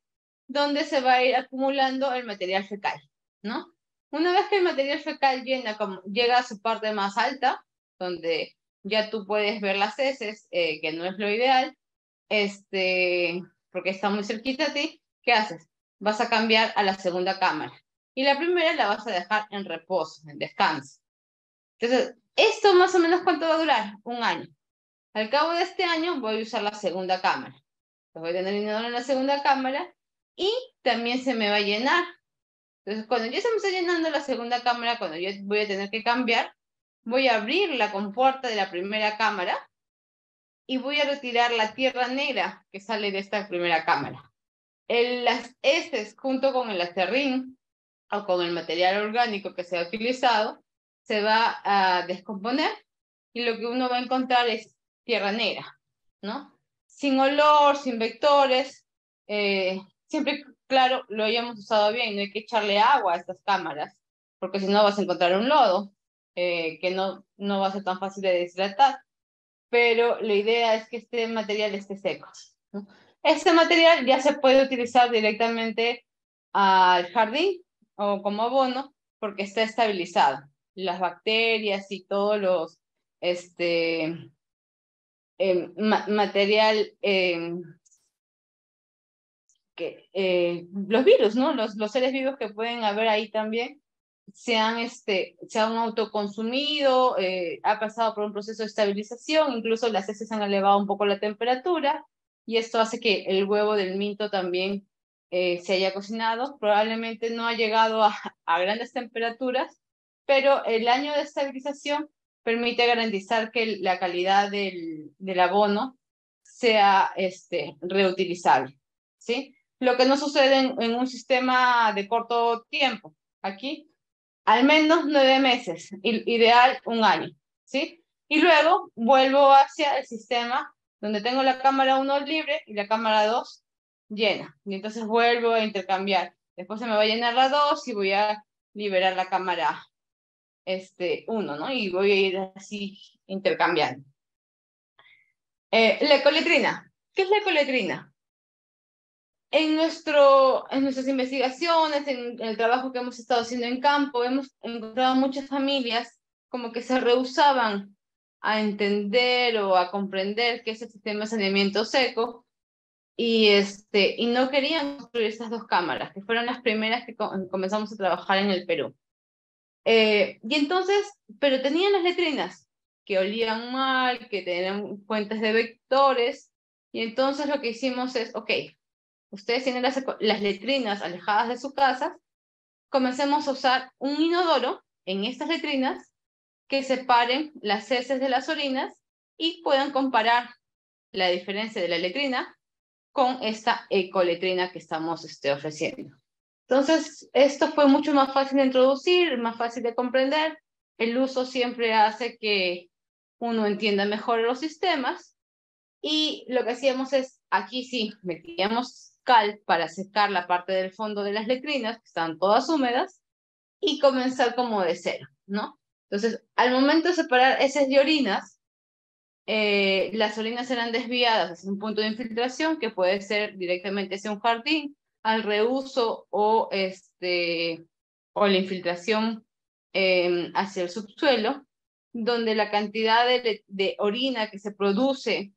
donde se va a ir acumulando el material fecal, ¿no? Una vez que el material fecal llena, como, llega a su parte más alta, donde ya tú puedes ver las heces, eh, que no es lo ideal, este, porque está muy cerquita a ti, ¿qué haces? Vas a cambiar a la segunda cámara. Y la primera la vas a dejar en reposo, en descanso. Entonces, ¿esto más o menos cuánto va a durar? Un año. Al cabo de este año voy a usar la segunda cámara. Entonces, voy a tener el en la segunda cámara y también se me va a llenar. Entonces, cuando ya se me está llenando la segunda cámara, cuando yo voy a tener que cambiar, voy a abrir la compuerta de la primera cámara y voy a retirar la tierra negra que sale de esta primera cámara. las heces junto con el acerrín o con el material orgánico que se ha utilizado se va a descomponer y lo que uno va a encontrar es tierra negra, ¿no? Sin olor, sin vectores, eh, siempre, claro, lo hayamos usado bien, no hay que echarle agua a estas cámaras, porque si no vas a encontrar un lodo. Eh, que no, no va a ser tan fácil de deshidratar, pero la idea es que este material esté seco. Este material ya se puede utilizar directamente al jardín o como abono porque está estabilizado. Las bacterias y todos los este, em, material em, que, eh, los virus, ¿no? Los, los seres vivos que pueden haber ahí también se han, este, se autoconsumido, eh, ha pasado por un proceso de estabilización, incluso las heces han elevado un poco la temperatura y esto hace que el huevo del minto también eh, se haya cocinado. Probablemente no ha llegado a, grandes temperaturas, pero el año de estabilización permite garantizar que la calidad del, abono sea este, reutilizable. ¿sí? Lo que no sucede en un sistema de corto tiempo. Aquí al menos nueve meses, ideal un año, ¿sí? Y luego vuelvo hacia el sistema donde tengo la cámara 1 libre y la cámara 2 llena. Y entonces vuelvo a intercambiar. Después se me va a llenar la 2 y voy a liberar la cámara este, 1, ¿no? Y voy a ir así intercambiando. Eh, la coletrina. ¿Qué es la coletrina? en, nuestro, en nuestras investigaciones, en, el trabajo que hemos estado haciendo en campo, hemos encontrado muchas familias como que se rehusaban a entender o a comprender qué es el sistema de saneamiento seco y, este, y no querían construir esas dos cámaras, que fueron las primeras que comenzamos a trabajar en el Perú. Eh, y entonces, pero tenían las letrinas que olían mal, que tenían fuentes de vectores, y entonces lo que hicimos es, ok, ustedes tienen las, letrinas alejadas de su casa, comencemos a usar un inodoro en estas letrinas que separen las heces de las orinas y puedan comparar la diferencia de la letrina con esta ecoletrina que estamos este, ofreciendo. Entonces, esto fue mucho más fácil de introducir, más fácil de comprender. El uso siempre hace que uno entienda mejor los sistemas. Y lo que hacíamos es, aquí sí, metíamos cal para secar la parte del fondo de las letrinas, que están todas húmedas, y comenzar como de cero, ¿no? Entonces, al momento de separar esas de orinas, eh, las orinas serán desviadas hacia un punto de infiltración que puede ser directamente hacia un jardín, al reuso o, este, o la infiltración em, hacia el subsuelo, donde la cantidad de orina que se produce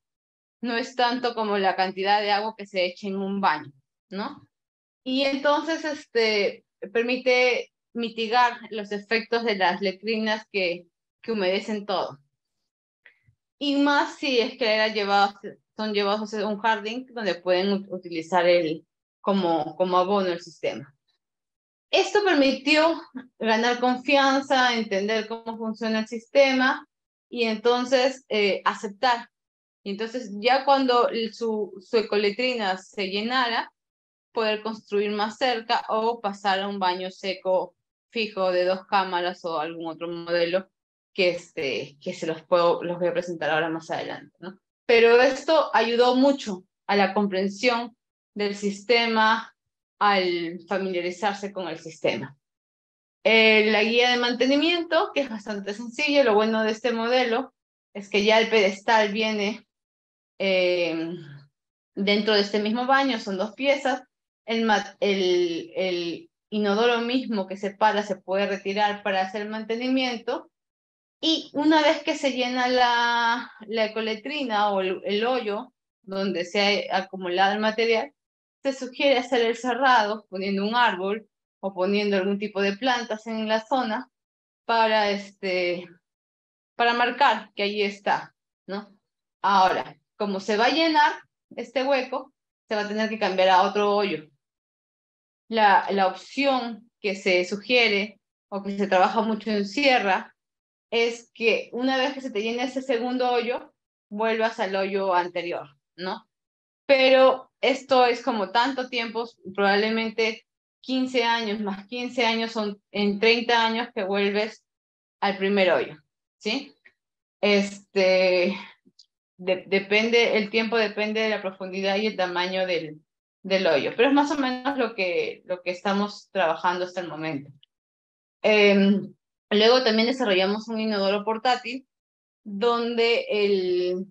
no es tanto como la cantidad de agua que se echa en un baño, ¿no? Y entonces este, permite mitigar los efectos de las letrinas que, que humedecen todo. Y más si es que era llevado, son llevados a un jardín donde pueden utilizar el, como, como abono el sistema. Esto permitió ganar confianza, entender cómo funciona el sistema y entonces eh, aceptar y entonces ya cuando su, su ecoletrina se llenara, poder construir más cerca o pasar a un baño seco fijo de dos cámaras o algún otro modelo que, este, que se los, puedo, los voy a presentar ahora más adelante. ¿no? Pero esto ayudó mucho a la comprensión del sistema, al familiarizarse con el sistema. Eh, la guía de mantenimiento, que es bastante sencilla, lo bueno de este modelo es que ya el pedestal viene Em, dentro de este mismo baño son dos piezas. El, el, inodoro mismo que se para se puede retirar para hacer mantenimiento. Y una vez que se llena la, la ecoletrina o el, hoyo donde se ha acumulado el material, se sugiere hacer el cerrado poniendo un árbol o poniendo algún tipo de plantas en la zona para, este, para marcar que allí está, ¿no? Ahora, como se va a llenar este hueco, se va a tener que cambiar a otro hoyo. La, opción que se sugiere o que se trabaja mucho en sierra es que una vez que se te llene ese segundo hoyo, vuelvas al hoyo anterior, ¿no? Pero esto es como tanto tiempo, probablemente 15 años más 15 años son en 30 años que vuelves al primer hoyo, ¿sí? Este, depende, el tiempo depende de la profundidad y el tamaño del, hoyo, pero es más o menos lo que, lo que estamos trabajando hasta el momento. Em, luego también desarrollamos un inodoro portátil donde el,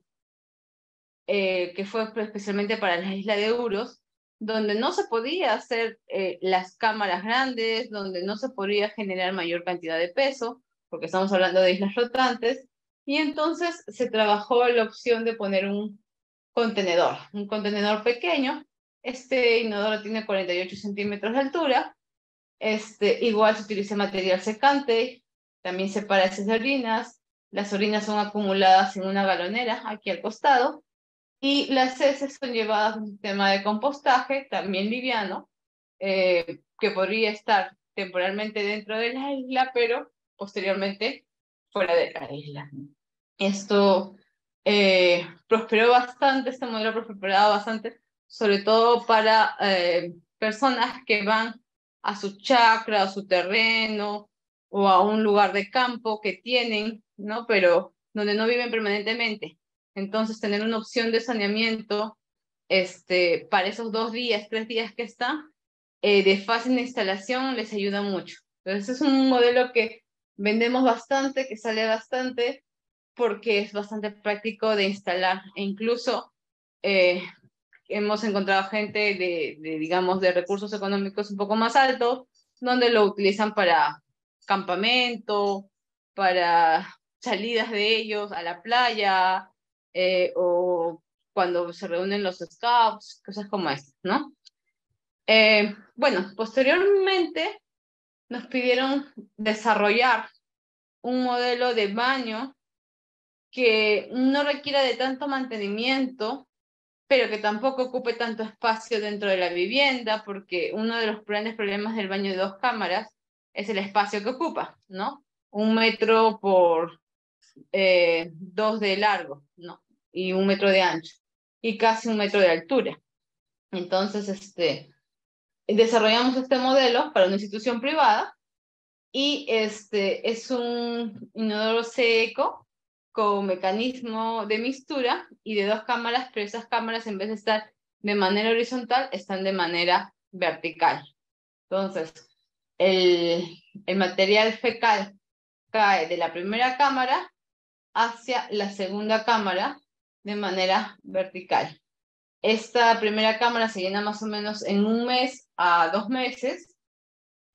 eh, que fue especialmente para la isla de Euros, donde no se podía hacer eh, las cámaras grandes, donde no se podía generar mayor cantidad de peso, porque estamos hablando de islas flotantes, y entonces se trabajó la opción de poner un contenedor, un contenedor pequeño. Este inodoro tiene 48 centímetros de altura. Este, igual se utiliza material secante, también se separa esas orinas. Las orinas son acumuladas en una galonera aquí al costado. Y las heces son llevadas a un sistema de compostaje, también liviano, eh, que podría estar temporalmente dentro de la isla, pero posteriormente fuera de la isla. Esto eh, prosperó bastante, este modelo ha bastante, sobre todo para eh, personas que van a su chacra, a su terreno o a un lugar de campo que tienen, ¿no? Pero donde no viven permanentemente. Entonces, tener una opción de saneamiento este, para esos dos días, tres días que está, eh, de fácil instalación, les ayuda mucho. Entonces, es un modelo que vendemos bastante, que sale bastante, porque es bastante práctico de instalar. E incluso eh, hemos encontrado gente de, digamos, de recursos económicos un poco más altos, donde lo utilizan para campamento, para salidas de ellos a la playa, eh, o cuando se reúnen los scouts, cosas como estas, ¿no? Eh, bueno, posteriormente nos pidieron desarrollar un modelo de baño que no requiera de tanto mantenimiento, pero que tampoco ocupe tanto espacio dentro de la vivienda, porque uno de los grandes problemas del baño de dos cámaras es el espacio que ocupa, ¿no? Un metro por eh, dos de largo, ¿no? Y un metro de ancho, y casi un metro de altura. Entonces, este, desarrollamos este modelo para una institución privada y este es un inodoro seco con mecanismo de mistura y de dos cámaras, pero esas cámaras en vez de estar de manera horizontal, están de manera vertical. Entonces, el, el material fecal cae de la primera cámara hacia la segunda cámara de manera vertical. Esta primera cámara se llena más o menos en un mes a dos meses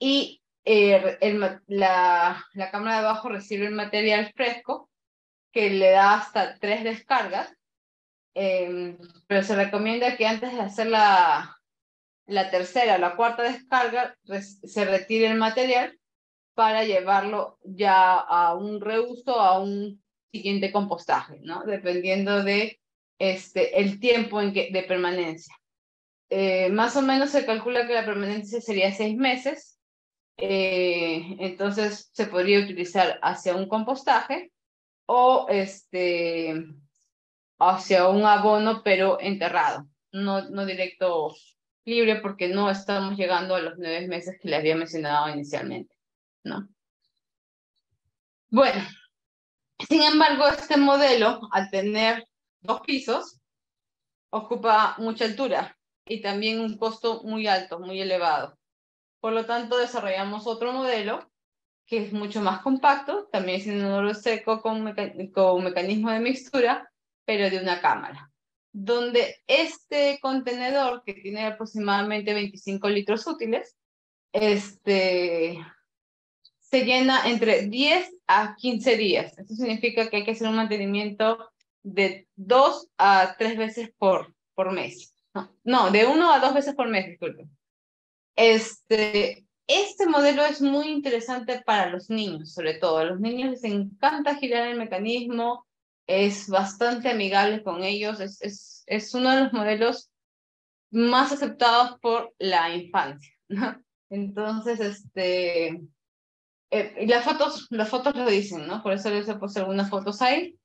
y eh, el, la, la cámara de abajo recibe el material fresco que le da hasta tres descargas, em, pero se recomienda que antes de hacer la, la tercera o la cuarta descarga se retire el material para llevarlo ya a un reuso, a un siguiente compostaje, ¿no? Dependiendo de este, el tiempo en que, de permanencia. Eh, más o menos se calcula que la permanencia sería seis meses, eh, entonces se podría utilizar hacia un compostaje o este, hacia un abono, pero enterrado, no, no directo libre, porque no estamos llegando a los nueve meses que les había mencionado inicialmente. ¿no? Bueno, sin embargo, este modelo, al tener dos pisos, ocupa mucha altura, y también un costo muy alto, muy elevado. Por lo tanto, desarrollamos otro modelo que es mucho más compacto, también es inodoro seco con, mecanismo de mixtura, pero de una cámara, donde este contenedor que tiene aproximadamente 25 litros útiles, este, se llena entre 10 a 15 días. Eso significa que hay que hacer un mantenimiento de dos a tres veces por mes no, de uno a dos veces por mes, disculpe. Este, este modelo es muy interesante para los niños, sobre todo. A los niños les encanta girar el mecanismo, es bastante amigable con ellos, es, es, uno de los modelos más aceptados por la infancia. Entonces, este, eh, las fotos, las fotos lo dicen, ¿no? Por eso les he puesto algunas fotos ahí.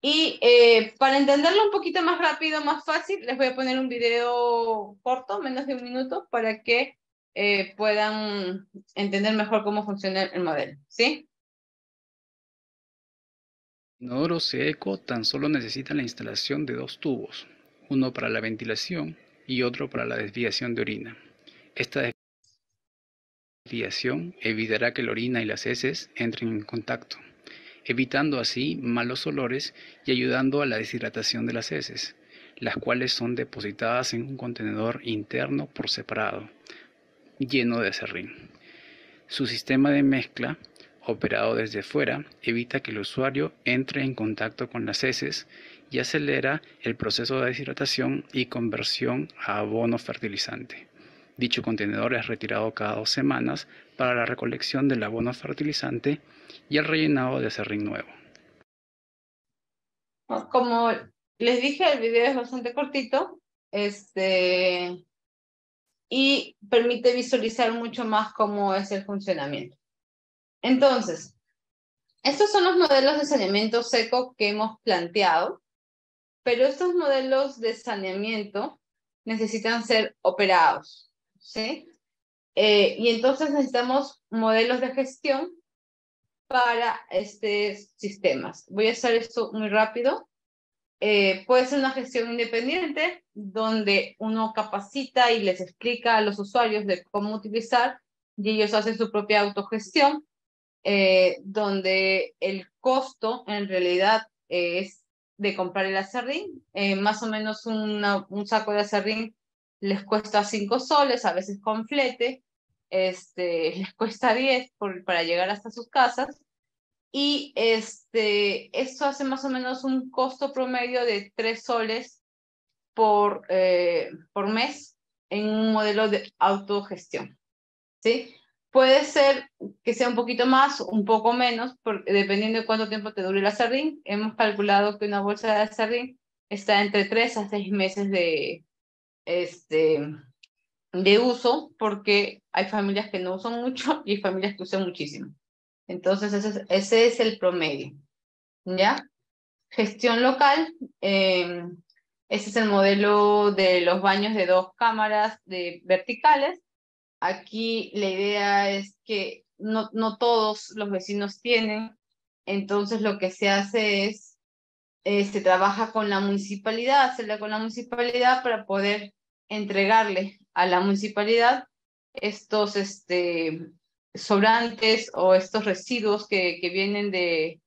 Y eh, para entenderlo un poquito más rápido, más fácil, les voy a poner un video corto, menos de un minuto, para que eh, puedan entender mejor cómo funciona el modelo. ¿Sí? El inodoro seco tan solo necesita la instalación de dos tubos, uno para la ventilación y otro para la desviación de orina. Esta desviación evitará que la orina y las heces entren en contacto evitando así malos olores y ayudando a la deshidratación de las heces, las cuales son depositadas en un contenedor interno por separado, lleno de acerrín. Su sistema de mezcla, operado desde fuera, evita que el usuario entre en contacto con las heces y acelera el proceso de deshidratación y conversión a abono fertilizante. Dicho contenedor es retirado cada dos semanas para la recolección del abono fertilizante y el rellenado de serrín nuevo. Pues, como les dije, el video es bastante cortito este, y permite visualizar mucho más cómo es el funcionamiento. Entonces, estos son los modelos de saneamiento seco que hemos planteado, pero estos modelos de saneamiento necesitan ser operados. ¿sí? Eh, y entonces necesitamos modelos de gestión para estos sistemas. Voy a hacer esto muy rápido. Eh, puede ser una gestión independiente donde uno capacita y les explica a los usuarios de cómo utilizar y ellos hacen su propia autogestión, eh, donde el costo en realidad es de comprar el acerrín. más o menos un saco de acerrín les cuesta 5 soles, a veces con flete, este, les cuesta 10 para llegar hasta sus casas. Y este, esto hace más o menos un costo promedio de 3 soles por, eh, por mes en un modelo de autogestión. ¿sí? Puede ser que sea un poquito más, un poco menos, dependiendo de cuánto tiempo te dure la sardín. Hemos calculado que una bolsa de sardín está entre 3 a 6 meses de, este, de uso, porque hay familias que no usan mucho y hay familias que usan muchísimo. Entonces, ese es, ese es el promedio. ¿Ya? Gestión local. Eh, ese es el modelo de los baños de dos cámaras de verticales. Aquí la idea es que no, no todos los vecinos tienen, entonces lo que se hace es, eh, se trabaja con la municipalidad, se le con la municipalidad para poder entregarle a la municipalidad estos este, sobrantes o estos residuos que, vienen de,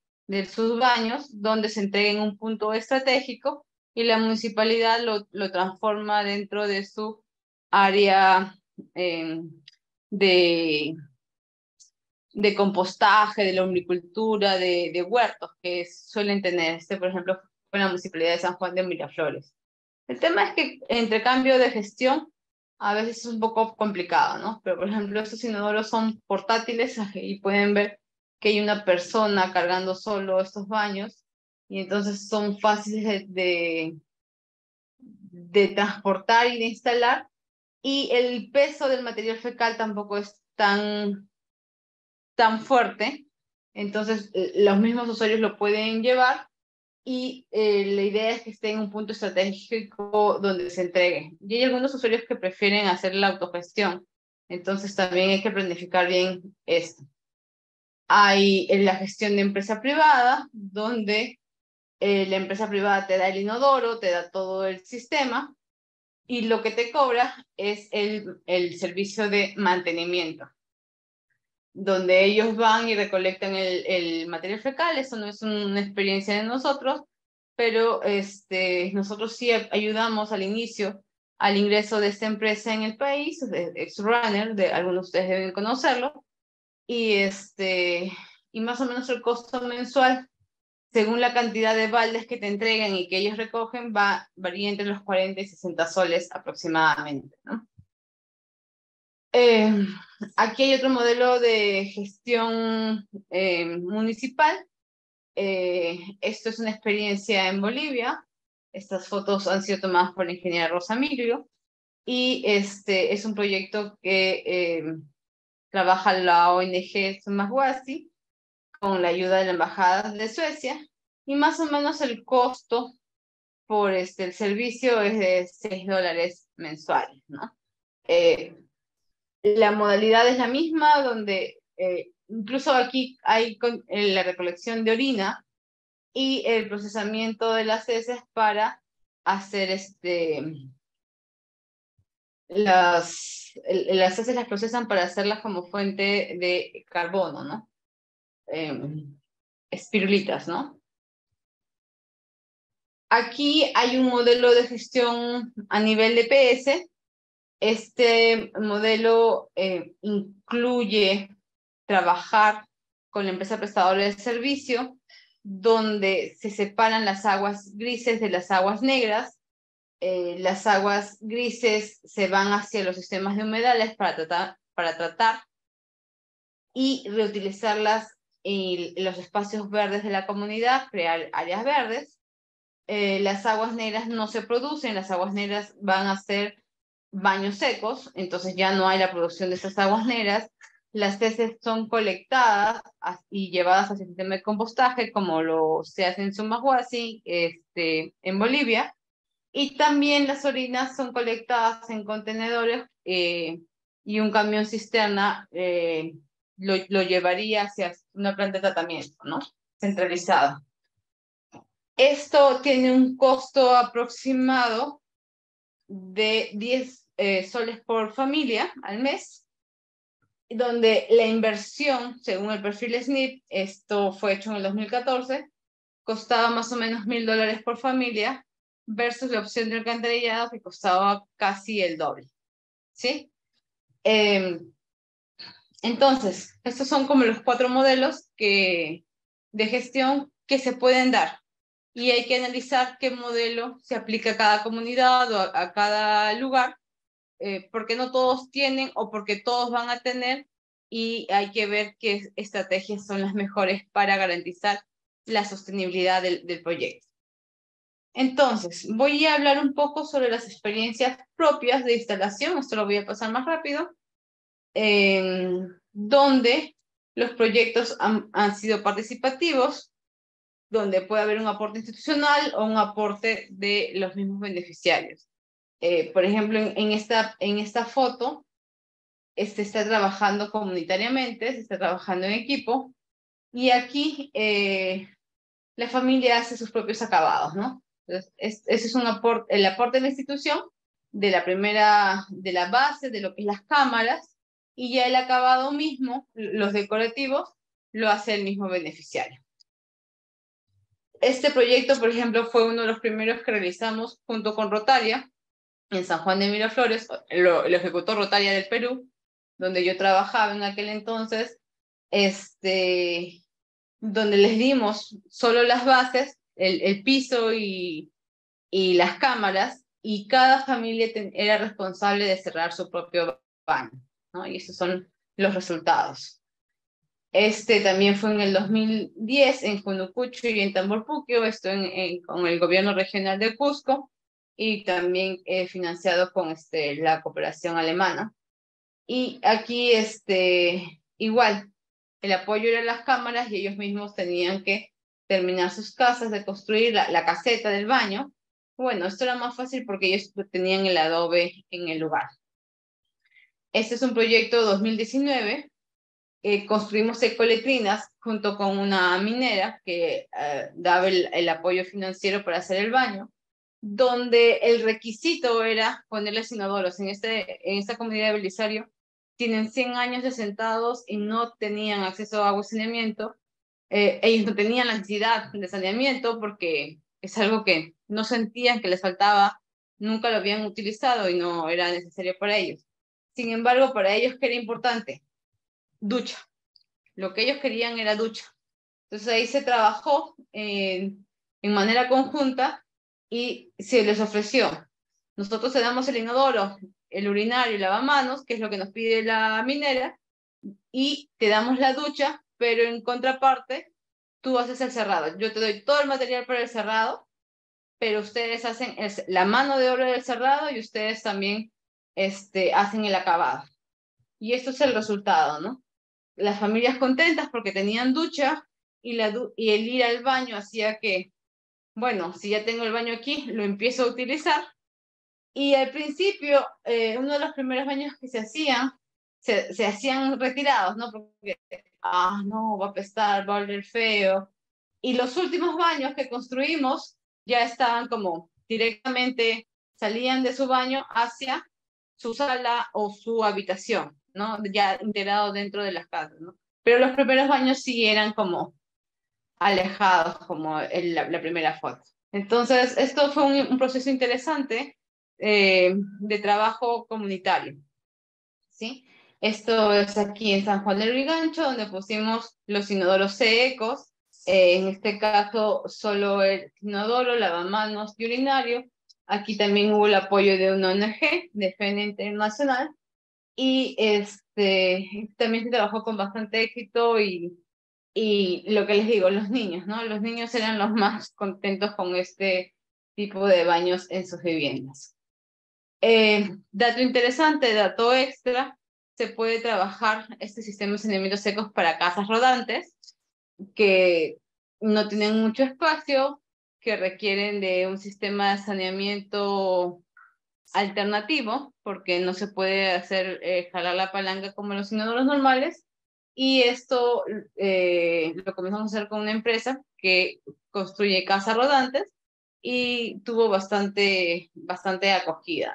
sus baños, donde se entreguen un punto estratégico y la municipalidad lo, transforma dentro de su área em, de, compostaje, de la hormicultura, de, huertos que suelen tener. Este, por ejemplo, con la municipalidad de San Juan de Miraflores. El tema es que entre cambio de gestión a veces es un poco complicado, ¿no? Pero por ejemplo, estos inodoros son portátiles y pueden ver que hay una persona cargando solo estos baños y entonces son fáciles de, transportar y de instalar y el peso del material fecal tampoco es tan, tan fuerte, entonces eh, los mismos usuarios lo pueden llevar y eh, la idea es que esté en un punto estratégico donde se entregue. Y hay algunos usuarios que prefieren hacer la autogestión, entonces también hay que planificar bien esto. Hay la gestión de empresa privada, donde eh, la empresa privada te da el inodoro, te da todo el sistema y lo que te cobra es el servicio de mantenimiento donde ellos van y recolectan el, material fecal, eso no es una experiencia de nosotros, pero este, nosotros sí ayudamos al inicio, al ingreso de esta empresa en el país, runner, de, algunos de ustedes deben conocerlo, y, este, y más o menos el costo mensual, según la cantidad de baldes que te entregan y que ellos recogen, va, varía entre los 40 y 60 soles aproximadamente, ¿no? Eh, aquí hay otro modelo de gestión eh, municipal. Eh, esto es una experiencia en Bolivia. Estas fotos han sido tomadas por la ingeniera Rosa Miglio y este es un proyecto que trabaja la ONG Sumaguasi con la ayuda de la Embajada de Suecia y más o menos el costo por este, el servicio es de 6 dólares mensuales, ¿no? La modalidad es la misma, donde eh, incluso aquí hay la recolección de orina y el procesamiento de las heces para hacer este, las, las heces las procesan para hacerlas como fuente de carbono, ¿no? Em, espirulitas, ¿no? Aquí hay un modelo de gestión a nivel de PS, este modelo eh, incluye trabajar con la empresa prestadora de servicio, donde se separan las aguas grises de las aguas negras. Eh, las aguas grises se van hacia los sistemas de humedales para tratar, y reutilizarlas en los espacios verdes de la comunidad, crear áreas verdes. Eh, las aguas negras no se producen, las aguas negras van a ser baños secos, entonces ya no hay la producción de estas aguas negras. Las heces son colectadas y llevadas al sistema de compostaje, como lo se hace en Sumahuasi, este, en Bolivia. Y también las orinas son colectadas en contenedores eh, y un camión cisterna eh, lo, llevaría hacia una planta de tratamiento, ¿no? Centralizada. Esto tiene un costo aproximado de 10 eh, soles por familia al mes, donde la inversión, según el perfil SNIP, esto fue hecho en el 2014, costaba más o menos mil dólares por familia versus la opción de alcantarillado que costaba casi el doble. ¿Sí? Em, entonces, estos son como los cuatro modelos de gestión que se pueden dar y hay que analizar qué modelo se aplica a cada comunidad o a cada lugar eh, porque no todos tienen o porque todos van a tener y hay que ver qué estrategias son las mejores para garantizar la sostenibilidad del, proyecto. Entonces, voy a hablar un poco sobre las experiencias propias de instalación, esto lo voy a pasar más rápido, donde los proyectos han sido participativos, donde puede haber un aporte institucional o un aporte de los mismos beneficiarios. Eh, por ejemplo, en, esta, en esta foto se este está trabajando comunitariamente, se está trabajando en equipo y aquí eh, la familia hace sus propios acabados, ¿no? ese es un el aporte de la institución de la primera, de la base, de lo que es las cámaras y ya el acabado mismo, los decorativos, lo hace el mismo beneficiario. Este proyecto, por ejemplo, fue uno de los primeros que realizamos junto con Rotaria, en San Juan de Miraflores, lo, ejecutó Rotaria del Perú, donde yo trabajaba en aquel entonces, este, donde les dimos solo las bases, el, piso y, las cámaras, y cada familia era responsable de cerrar su propio baño, Y esos son los resultados. Este también fue en el 2010 en Junucucho y en Tamborpuquio, esto con el gobierno regional de Cusco, y también eh, financiado con este, la cooperación alemana. Y aquí, este, igual, el apoyo era las cámaras y ellos mismos tenían que terminar sus casas, de construir la, caseta del baño. Bueno, esto era más fácil porque ellos tenían el adobe en el lugar. Este es un proyecto 2019. Eh, construimos ecoletrinas junto con una minera que eh, daba el apoyo financiero para hacer el baño donde el requisito era ponerles inodoros. En, este, en esta comunidad de Belisario tienen 100 años de sentados y no tenían acceso a agua y saneamiento. Eh, ellos no tenían la necesidad de saneamiento porque es algo que no sentían que les faltaba, nunca lo habían utilizado y no era necesario para ellos. Sin embargo, para ellos ¿qué era importante, ducha. Lo que ellos querían era ducha. Entonces ahí se trabajó en manera conjunta y se les ofreció. Nosotros te damos el inodoro, el urinario y lavamanos, que es lo que nos pide la minera, y te damos la ducha, pero en contraparte tú haces el cerrado. Yo te doy todo el material para el cerrado, pero ustedes hacen la mano de obra del cerrado y ustedes también este, hacen el acabado. Y esto es el resultado, ¿no? Las familias contentas porque tenían ducha y, la y el ir al baño hacía que bueno, si ya tengo el baño aquí, lo empiezo a utilizar. Y al principio, eh, uno de los primeros baños que se hacían, se, hacían retirados, ¿no? Porque, ah, no, va a pestar, va a oler feo. Y los últimos baños que construimos ya estaban como directamente, salían de su baño hacia su sala o su habitación, ¿no? Ya integrado dentro de las casas, ¿no? Pero los primeros baños sí eran como alejados como la, primera foto. Entonces, esto fue un, proceso interesante eh, de trabajo comunitario. ¿sí? Esto es aquí en San Juan del Rigancho, donde pusimos los inodoros secos. Eh, en este caso, solo el inodoro, lavamanos y urinario. Aquí también hubo el apoyo de una ONG, de Internacional. Y este, también se trabajó con bastante éxito y y lo que les digo, los niños, ¿no? Los niños eran los más contentos con este tipo de baños en sus viviendas. Eh, dato interesante, dato extra, se puede trabajar este sistema de saneamiento secos para casas rodantes que no tienen mucho espacio, que requieren de un sistema de saneamiento alternativo, porque no se puede hacer eh, jalar la palanca como los inodoros normales, y esto eh, lo comenzamos a hacer con una empresa que construye casas rodantes y tuvo bastante, bastante acogida,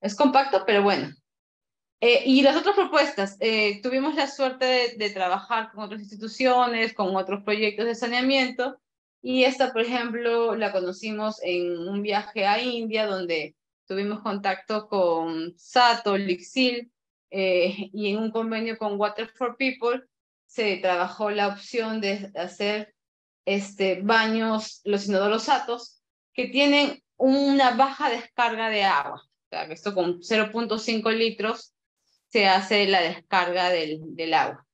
Es compacto, pero bueno. Eh, y las otras propuestas, eh, tuvimos la suerte de, de, trabajar con otras instituciones, con otros proyectos de saneamiento, y esta, por ejemplo, la conocimos en un viaje a India, donde tuvimos contacto con Sato, Lixil, eh, y en un convenio con Water for People se trabajó la opción de hacer este, baños, los inodoros atos, que tienen una baja descarga de agua. O sea, que esto con 0.5 litros se hace la descarga del, del agua.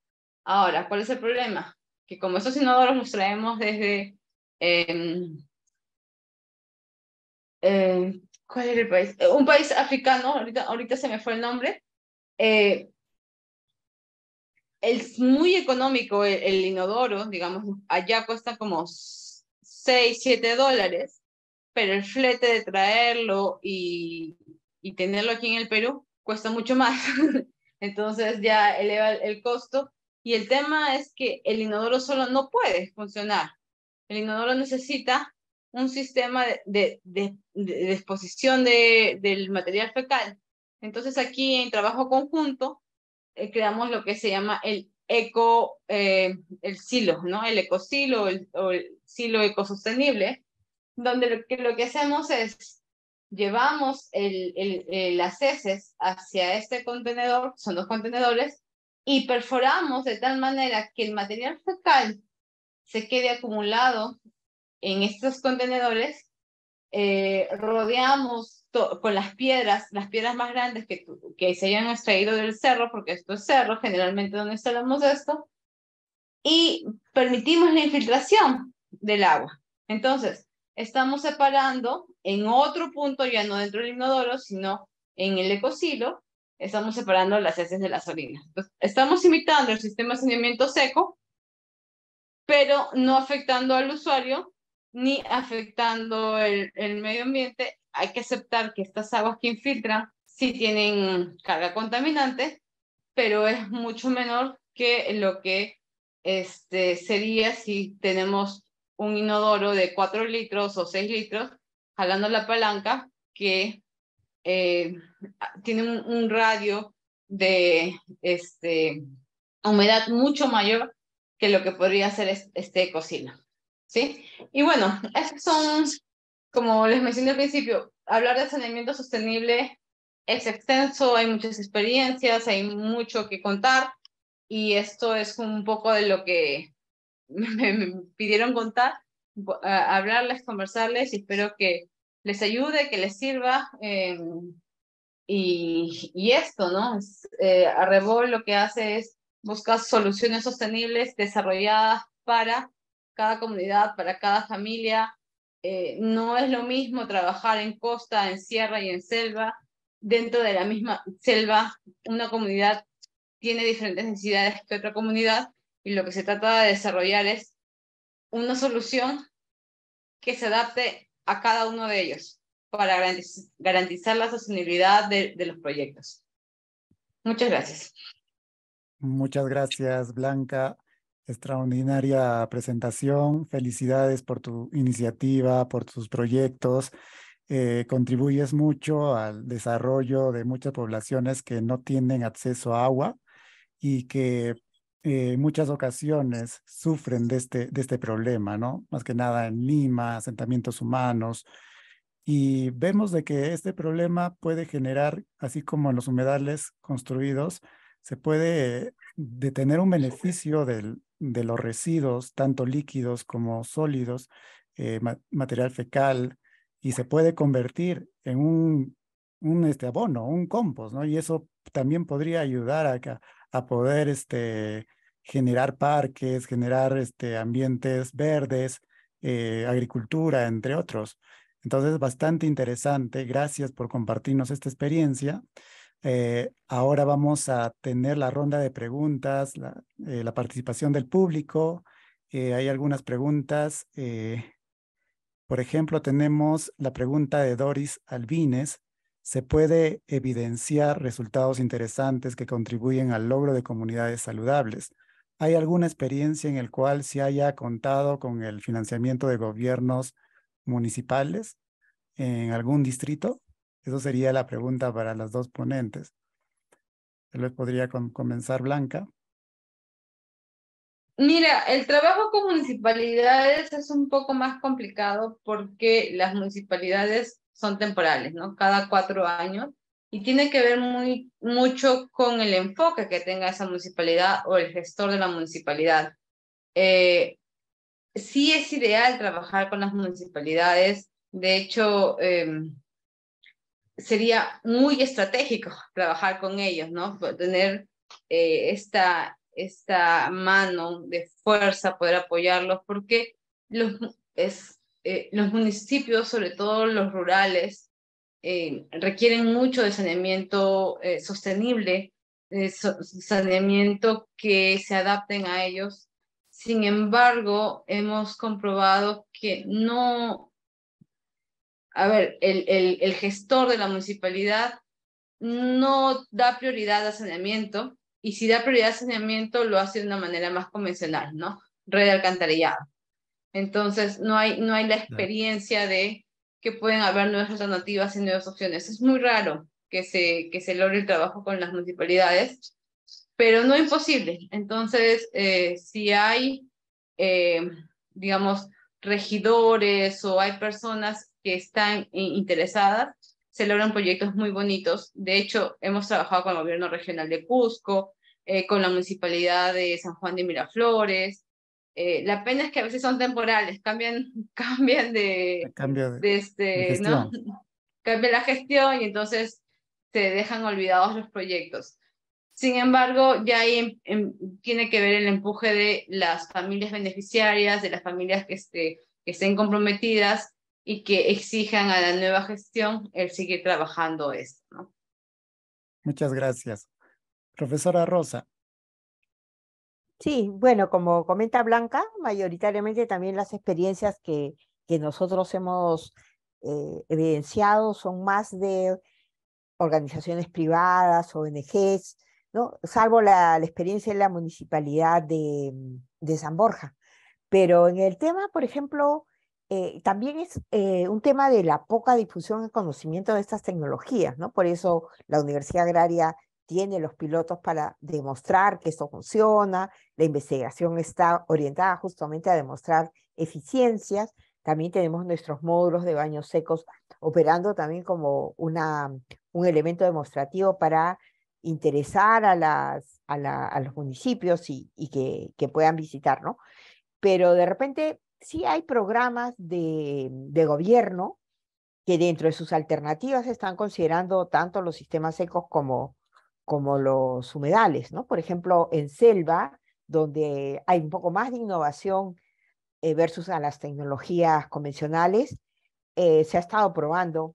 Ahora, ¿cuál es el problema? Que como estos inodoros los traemos desde... Em, em, ¿Cuál es el país? Eh, un país africano, ahorita, ahorita se me fue el nombre, es eh, muy económico el, inodoro, digamos, allá cuesta como 6, 7 dólares, pero el flete de traerlo y, y tenerlo aquí en el Perú cuesta mucho más. Entonces ya eleva el costo. Y el tema es que el inodoro solo no puede funcionar. El inodoro necesita un sistema de, de, de del material fecal. Entonces aquí en trabajo conjunto eh, creamos lo que se llama el eco, eh, el silo, ¿no? El ecosilo o el silo ecosostenible, donde lo que, hacemos es llevamos las heces hacia este contenedor, son dos contenedores, y perforamos de tal manera que el material fecal se quede acumulado en estos contenedores, eh, rodeamos con las piedras, las piedras más grandes que, se hayan extraído del cerro, porque esto es cerro, generalmente donde instalamos esto, y permitimos la infiltración del agua. Entonces, estamos separando en otro punto, ya no dentro del inodoro, sino en el ecocilo, estamos separando las heces de las orinas. Entonces, estamos imitando el sistema de saneamiento seco, pero no afectando al usuario ni afectando el medio ambiente hay que aceptar que estas aguas que infiltran sí tienen carga contaminante, pero es mucho menor que lo que este, sería si tenemos un inodoro de 4 litros o 6 litros jalando la palanca que eh, tiene un, radio de este, humedad mucho mayor que lo que podría ser este, cocina, ¿sí? Y bueno, esos son como les mencioné al principio, hablar de saneamiento sostenible es extenso, hay muchas experiencias, hay mucho que contar y esto es un poco de lo que me, pidieron contar, hablarles, conversarles y espero que les ayude, que les sirva. Em, y, esto, ¿no? Es, eh, Arrebol lo que hace es buscar soluciones sostenibles desarrolladas para cada comunidad, para cada familia, eh, no es lo mismo trabajar en costa, en sierra y en selva. Dentro de la misma selva, una comunidad tiene diferentes necesidades que otra comunidad y lo que se trata de desarrollar es una solución que se adapte a cada uno de ellos para garantizar, la sostenibilidad de los proyectos. Muchas gracias. Muchas gracias, Blanca. Extraordinaria presentación. Felicidades por tu iniciativa, por tus proyectos. Eh, contribuyes mucho al desarrollo de muchas poblaciones que no tienen acceso a agua y que eh, en muchas ocasiones sufren de este, de este problema, ¿no? Más que nada en Lima, asentamientos humanos. Y vemos de que este problema puede generar, así como en los humedales construidos, se puede detener un beneficio del, de los residuos, tanto líquidos como sólidos, eh, material fecal, y se puede convertir en un, este, abono, un compost, ¿no? Y eso también podría ayudar a, poder este, generar parques, generar este, ambientes verdes, eh, agricultura, entre otros. Entonces, bastante interesante. Gracias por compartirnos esta experiencia. Eh, ahora vamos a tener la ronda de preguntas, la, eh, participación del público. Eh, hay algunas preguntas. por ejemplo, tenemos la pregunta de Doris Albines. ¿Se puede evidenciar resultados interesantes que contribuyen al logro de comunidades saludables? ¿Hay alguna experiencia en el cual se haya contado con el financiamiento de gobiernos municipales en algún distrito? Esa sería la pregunta para las dos ponentes. Tal vez podría comenzar Blanca. Mira, el trabajo con municipalidades es un poco más complicado porque las municipalidades son temporales, ¿no? Cada cuatro años y tiene que ver muy, mucho con el enfoque que tenga esa municipalidad o el gestor de la municipalidad. Eh, sí es ideal trabajar con las municipalidades. De hecho, em, sería muy estratégico trabajar con ellos, ¿no? Tener eh, esta, esta mano de fuerza, poder apoyarlos, porque los, es, eh, los municipios, sobre todo los rurales, eh, requieren mucho de saneamiento sostenible, saneamiento que se adapten a ellos. Sin embargo, hemos comprobado que no a ver, el, el, gestor de la municipalidad no da prioridad a saneamiento y si da prioridad a saneamiento lo hace de una manera más convencional, ¿no? Red de alcantarillado. Entonces, no hay, no hay la experiencia de que pueden haber nuevas alternativas y nuevas opciones. Es muy raro que se, que se logre el trabajo con las municipalidades, pero no imposible. Entonces, eh, si hay, eh, digamos, regidores o hay personas que están eh, interesadas, se logran proyectos muy bonitos. De hecho, hemos trabajado con el gobierno regional de Cusco, eh, con la municipalidad de San Juan de Miraflores. Eh, la pena es que a veces son temporales, cambian, cambian de, Cambia de, este, la gestión y entonces se dejan olvidados los proyectos. Sin embargo, ya ahí tiene que ver el empuje de las familias beneficiarias, de las familias que, este, que estén comprometidas y que exijan a la nueva gestión el seguir trabajando esto. ¿no? Muchas gracias. Profesora Rosa. Sí, bueno, como comenta Blanca, mayoritariamente también las experiencias que, que nosotros hemos eh, evidenciado son más de organizaciones privadas, ONGs, ¿no? salvo la, experiencia en la municipalidad de, de San Borja. Pero en el tema, por ejemplo, eh, también es eh, un tema de la poca difusión y conocimiento de estas tecnologías, ¿no? Por eso la Universidad Agraria tiene los pilotos para demostrar que esto funciona, la investigación está orientada justamente a demostrar eficiencias, también tenemos nuestros módulos de baños secos operando también como una, un elemento demostrativo para interesar a, las, a, los municipios y, que, que, puedan visitar, ¿no? Pero de repente sí hay programas de, gobierno que dentro de sus alternativas están considerando tanto los sistemas secos como, los humedales, ¿no? Por ejemplo, en selva, donde hay un poco más de innovación eh, versus a las tecnologías convencionales, eh, se ha estado probando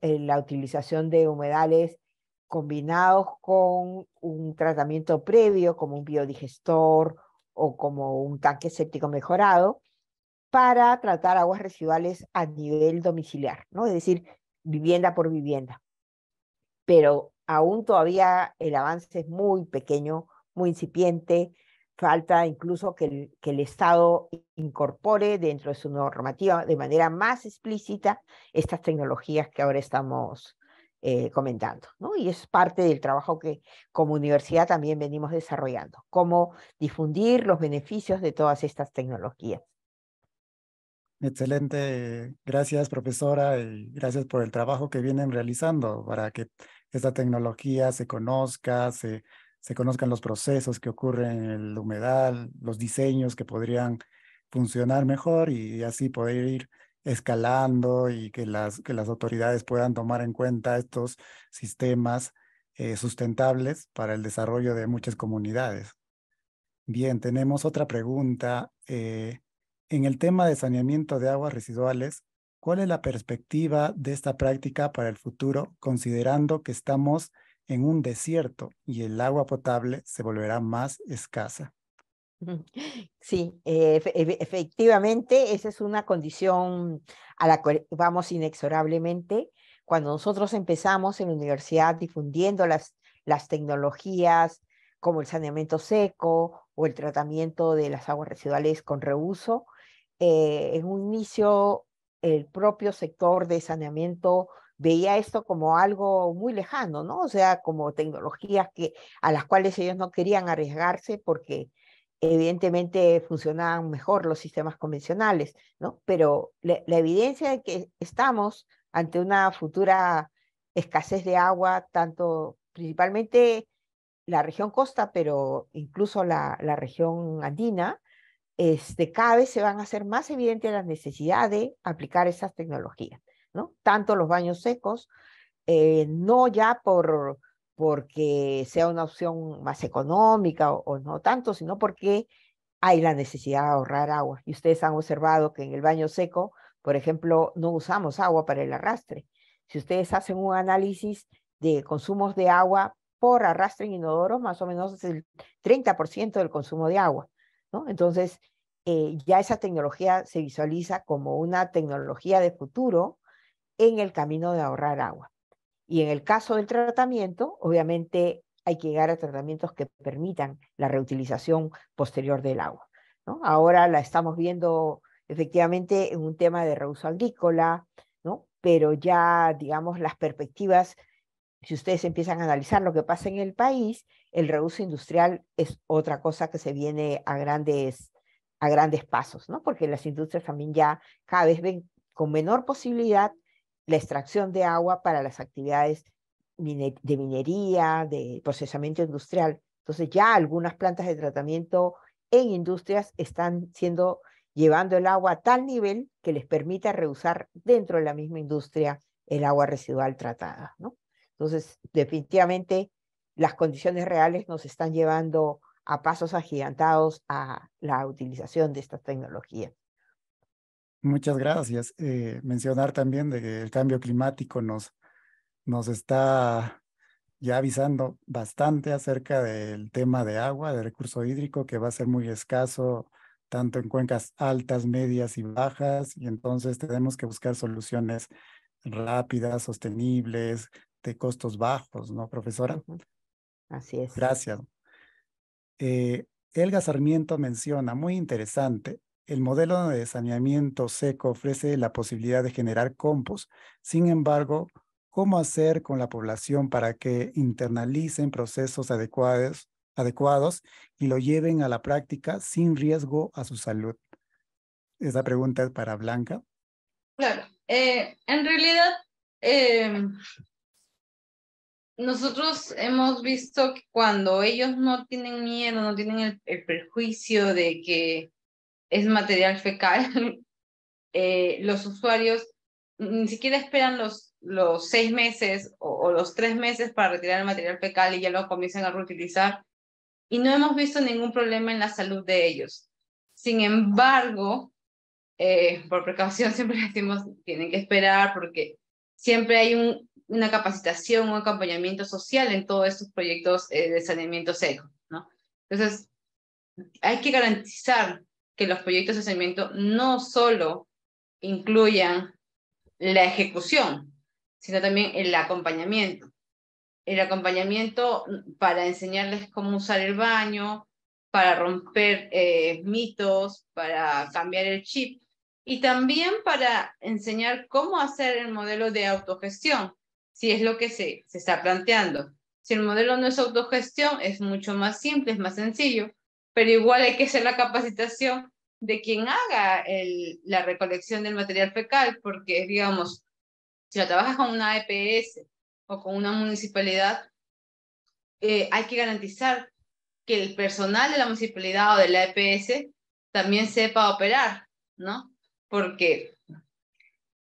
eh, la utilización de humedales combinados con un tratamiento previo como un biodigestor o como un tanque séptico mejorado para tratar aguas residuales a nivel domiciliar, ¿no? Es decir, vivienda por vivienda. Pero aún todavía el avance es muy pequeño, muy incipiente, falta incluso que el, que el Estado incorpore dentro de su normativa de manera más explícita estas tecnologías que ahora estamos eh, comentando, ¿no? Y es parte del trabajo que como universidad también venimos desarrollando, cómo difundir los beneficios de todas estas tecnologías. Excelente. Gracias, profesora, y gracias por el trabajo que vienen realizando para que esta tecnología se conozca, se, conozcan los procesos que ocurren en el humedal, los diseños que podrían funcionar mejor y así poder ir escalando y que las, que las autoridades puedan tomar en cuenta estos sistemas eh, sustentables para el desarrollo de muchas comunidades. Bien, tenemos otra pregunta. Eh, en el tema de saneamiento de aguas residuales, ¿cuál es la perspectiva de esta práctica para el futuro, considerando que estamos en un desierto y el agua potable se volverá más escasa? Sí, efectivamente, esa es una condición a la cual vamos inexorablemente. Cuando nosotros empezamos en la universidad difundiendo las, las tecnologías como el saneamiento seco o el tratamiento de las aguas residuales con reuso, eh, en un inicio el propio sector de saneamiento veía esto como algo muy lejano, ¿no? O sea, como tecnologías que, a las cuales ellos no querían arriesgarse porque evidentemente funcionaban mejor los sistemas convencionales, ¿no? Pero la, evidencia de que estamos ante una futura escasez de agua, tanto principalmente la región costa, pero incluso la región andina, este, cada vez se van a hacer más evidentes la necesidad de aplicar esas tecnologías, ¿no? Tanto los baños secos, eh, no ya por porque sea una opción más económica o, no tanto, sino porque hay la necesidad de ahorrar agua. Y ustedes han observado que en el baño seco, por ejemplo, no usamos agua para el arrastre. Si ustedes hacen un análisis de consumos de agua por arrastre en inodoros, más o menos es el 30% del consumo de agua. Entonces, eh, ya esa tecnología se visualiza como una tecnología de futuro en el camino de ahorrar agua. Y en el caso del tratamiento, obviamente hay que llegar a tratamientos que permitan la reutilización posterior del agua. Ahora la estamos viendo efectivamente en un tema de reuso agrícola, ¿no? pero ya, digamos, las perspectivas si ustedes empiezan a analizar lo que pasa en el país, el reuso industrial es otra cosa que se viene a grandes, a grandes pasos, ¿no? Porque las industrias también ya cada vez ven con menor posibilidad la extracción de agua para las actividades de minería, de procesamiento industrial. Entonces ya algunas plantas de tratamiento en industrias están siendo llevando el agua a tal nivel que les permita reusar dentro de la misma industria el agua residual tratada, ¿no? Entonces, definitivamente, las condiciones reales nos están llevando a pasos agigantados a la utilización de esta tecnología. Muchas gracias. Eh, mencionar también de que el cambio climático nos, nos está ya avisando bastante acerca del tema de agua, de recurso hídrico, que va a ser muy escaso tanto en cuencas altas, medias y bajas, y entonces tenemos que buscar soluciones rápidas, sostenibles, de costos bajos, ¿no, profesora? Así es. Gracias. Eh, Elga Sarmiento menciona, muy interesante, el modelo de saneamiento seco ofrece la posibilidad de generar compost. Sin embargo, ¿cómo hacer con la población para que internalicen procesos adecuados, y lo lleven a la práctica sin riesgo a su salud? Esa pregunta es para Blanca. Claro, eh, en realidad em, nosotros hemos visto que cuando ellos no tienen miedo, no tienen el, el perjuicio de que es material fecal, eh, los usuarios ni siquiera esperan los, los seis meses o, los tres meses para retirar el material fecal y ya lo comienzan a reutilizar. Y no hemos visto ningún problema en la salud de ellos. Sin embargo, eh, por precaución siempre decimos, tienen que esperar porque siempre hay un, una capacitación, un acompañamiento social en todos estos proyectos eh, de saneamiento seco, ¿no? Entonces, hay que garantizar que los proyectos de saneamiento no solo incluyan la ejecución, sino también el acompañamiento. El acompañamiento para enseñarles cómo usar el baño, para romper eh, mitos, para cambiar el chip y también para enseñar cómo hacer el modelo de autogestión, si es lo que se, se está planteando. Si el modelo no es autogestión, es mucho más simple, es más sencillo, pero igual hay que hacer la capacitación de quien haga la recolección del material fecal, porque digamos, si lo trabajas con una EPS o con una municipalidad, eh, hay que garantizar que el personal de la municipalidad o de la EPS también sepa operar, ¿no? Porque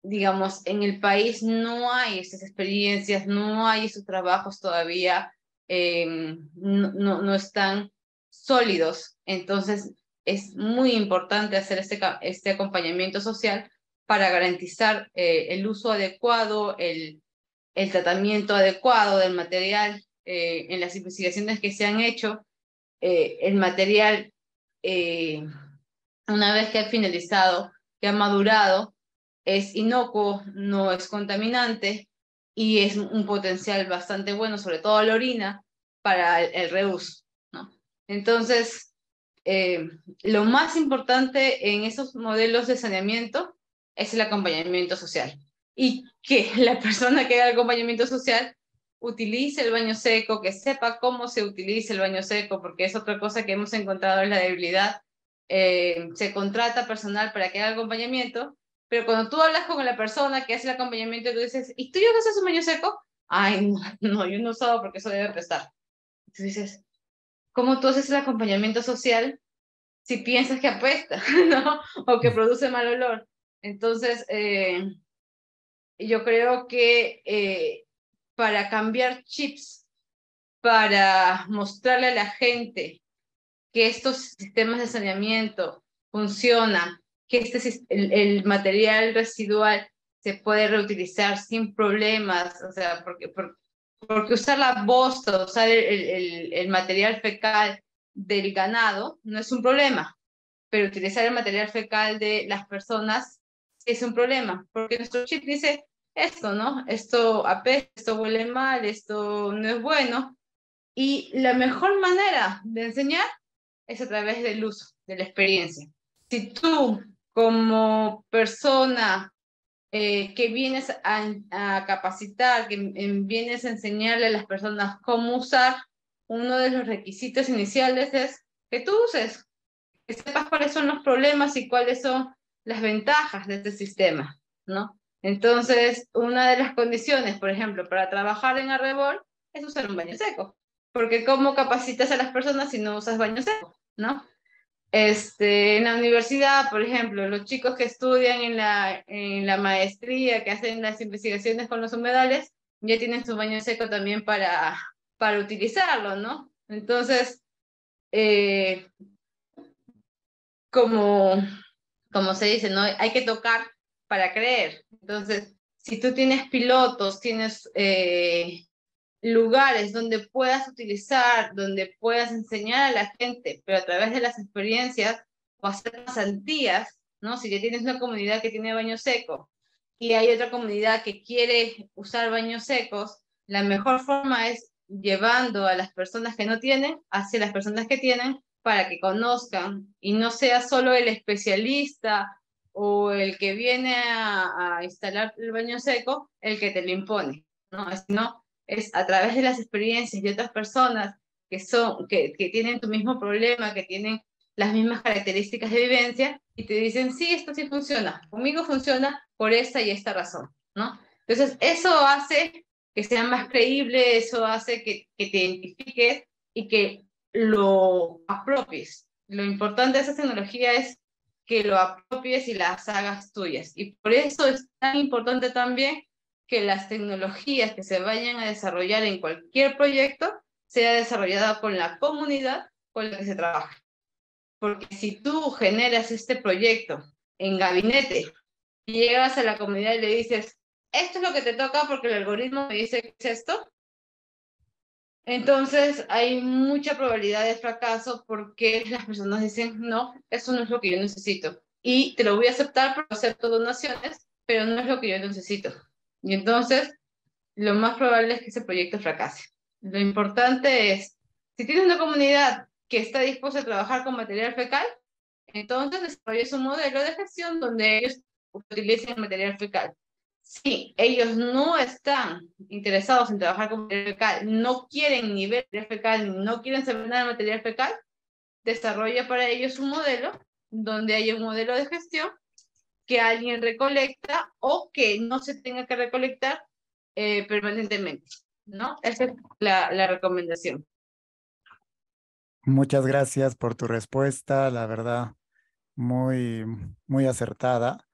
digamos, en el país no hay esas experiencias, no hay esos trabajos todavía, eh, no, no, están sólidos. Entonces, es muy importante hacer este, este acompañamiento social para garantizar eh, el uso adecuado, el, el, tratamiento adecuado del material. Eh, en las investigaciones que se han hecho, el material, una vez que ha finalizado, que ha madurado, es inocuo, no es contaminante y es un potencial bastante bueno, sobre todo la orina, para el, el ¿no? Entonces, eh, lo más importante en esos modelos de saneamiento es el acompañamiento social y que la persona que haga el acompañamiento social utilice el baño seco, que sepa cómo se utiliza el baño seco, porque es otra cosa que hemos encontrado en la debilidad. Eh, se contrata personal para que haga acompañamiento, pero cuando tú hablas con la persona que hace el acompañamiento, tú dices, ¿y tú no haces un baño seco? Ay, no, yo no usado porque eso debe prestar. Tú dices, ¿cómo tú haces el acompañamiento social si piensas que apesta, ¿no? O que produce mal olor. Entonces, eh, yo creo que eh, para cambiar chips, para mostrarle a la gente que estos sistemas de saneamiento funcionan, que este, el, el, material residual se puede reutilizar sin problemas, o sea, porque, porque, usar la bosta, usar el, el, el material fecal del ganado no es un problema, pero utilizar el material fecal de las personas es un problema, porque nuestro chip dice esto, ¿no? Esto apesta, esto huele mal, esto no es bueno. Y la mejor manera de enseñar es a través del uso, de la experiencia. Si tú como persona eh, que vienes a, capacitar, que vienes a enseñarle a las personas cómo usar, uno de los requisitos iniciales es que tú uses, que sepas cuáles son los problemas y cuáles son las ventajas de este sistema, ¿no? Entonces, una de las condiciones, por ejemplo, para trabajar en Arrebol es usar un baño seco, porque ¿cómo capacitas a las personas si no usas baño seco, ¿no? Este, en la universidad, por ejemplo, los chicos que estudian en la, en la maestría, que hacen las investigaciones con los humedales, ya tienen su baño seco también para, para utilizarlo, ¿no? Entonces, eh, como, como se dice, ¿no? Hay que tocar para creer. Entonces, si tú tienes pilotos, tienes eh, lugares donde puedas utilizar, donde puedas enseñar a la gente, pero a través de las experiencias o hacer pasantías, ¿no? Si ya tienes una comunidad que tiene baño seco y hay otra comunidad que quiere usar baños secos, la mejor forma es llevando a las personas que no tienen hacia las personas que tienen para que conozcan y no sea solo el especialista o el que viene a, instalar el baño seco el que te lo impone, ¿no? es a través de las experiencias de otras personas que, son, que, tienen tu mismo problema, que tienen las mismas características de vivencia y te dicen, sí, esto sí funciona, conmigo funciona por esta y esta razón, ¿no? Entonces, eso hace que sea más creíble, eso hace que, que te identifiques y que lo apropies. Lo importante de esa tecnología es que lo apropies y las hagas tuyas. Y por eso es tan importante también que las tecnologías que se vayan a desarrollar en cualquier proyecto sea desarrollada con la comunidad con la que se trabaja. Porque si tú generas este proyecto en gabinete y llegas a la comunidad y le dices, esto es lo que te toca porque el algoritmo me dice que es esto, entonces hay mucha probabilidad de fracaso porque las personas dicen, no, eso no es lo que yo necesito. Y te lo voy a aceptar por acepto donaciones, pero no es lo que yo necesito. Y entonces, lo más probable es que ese proyecto fracase. Lo importante es, si tienes una comunidad que está dispuesta a trabajar con material fecal, entonces desarrolla un modelo de gestión donde ellos utilicen material fecal. Si ellos no están interesados en trabajar con material fecal, no quieren ni ver material fecal, no quieren saber nada de material fecal, desarrolla para ellos un modelo donde haya un modelo de gestión que alguien recolecta o que no se tenga que recolectar eh, permanentemente, ¿no? Esa es la, recomendación. Muchas gracias por tu respuesta, la verdad, muy, muy acertada.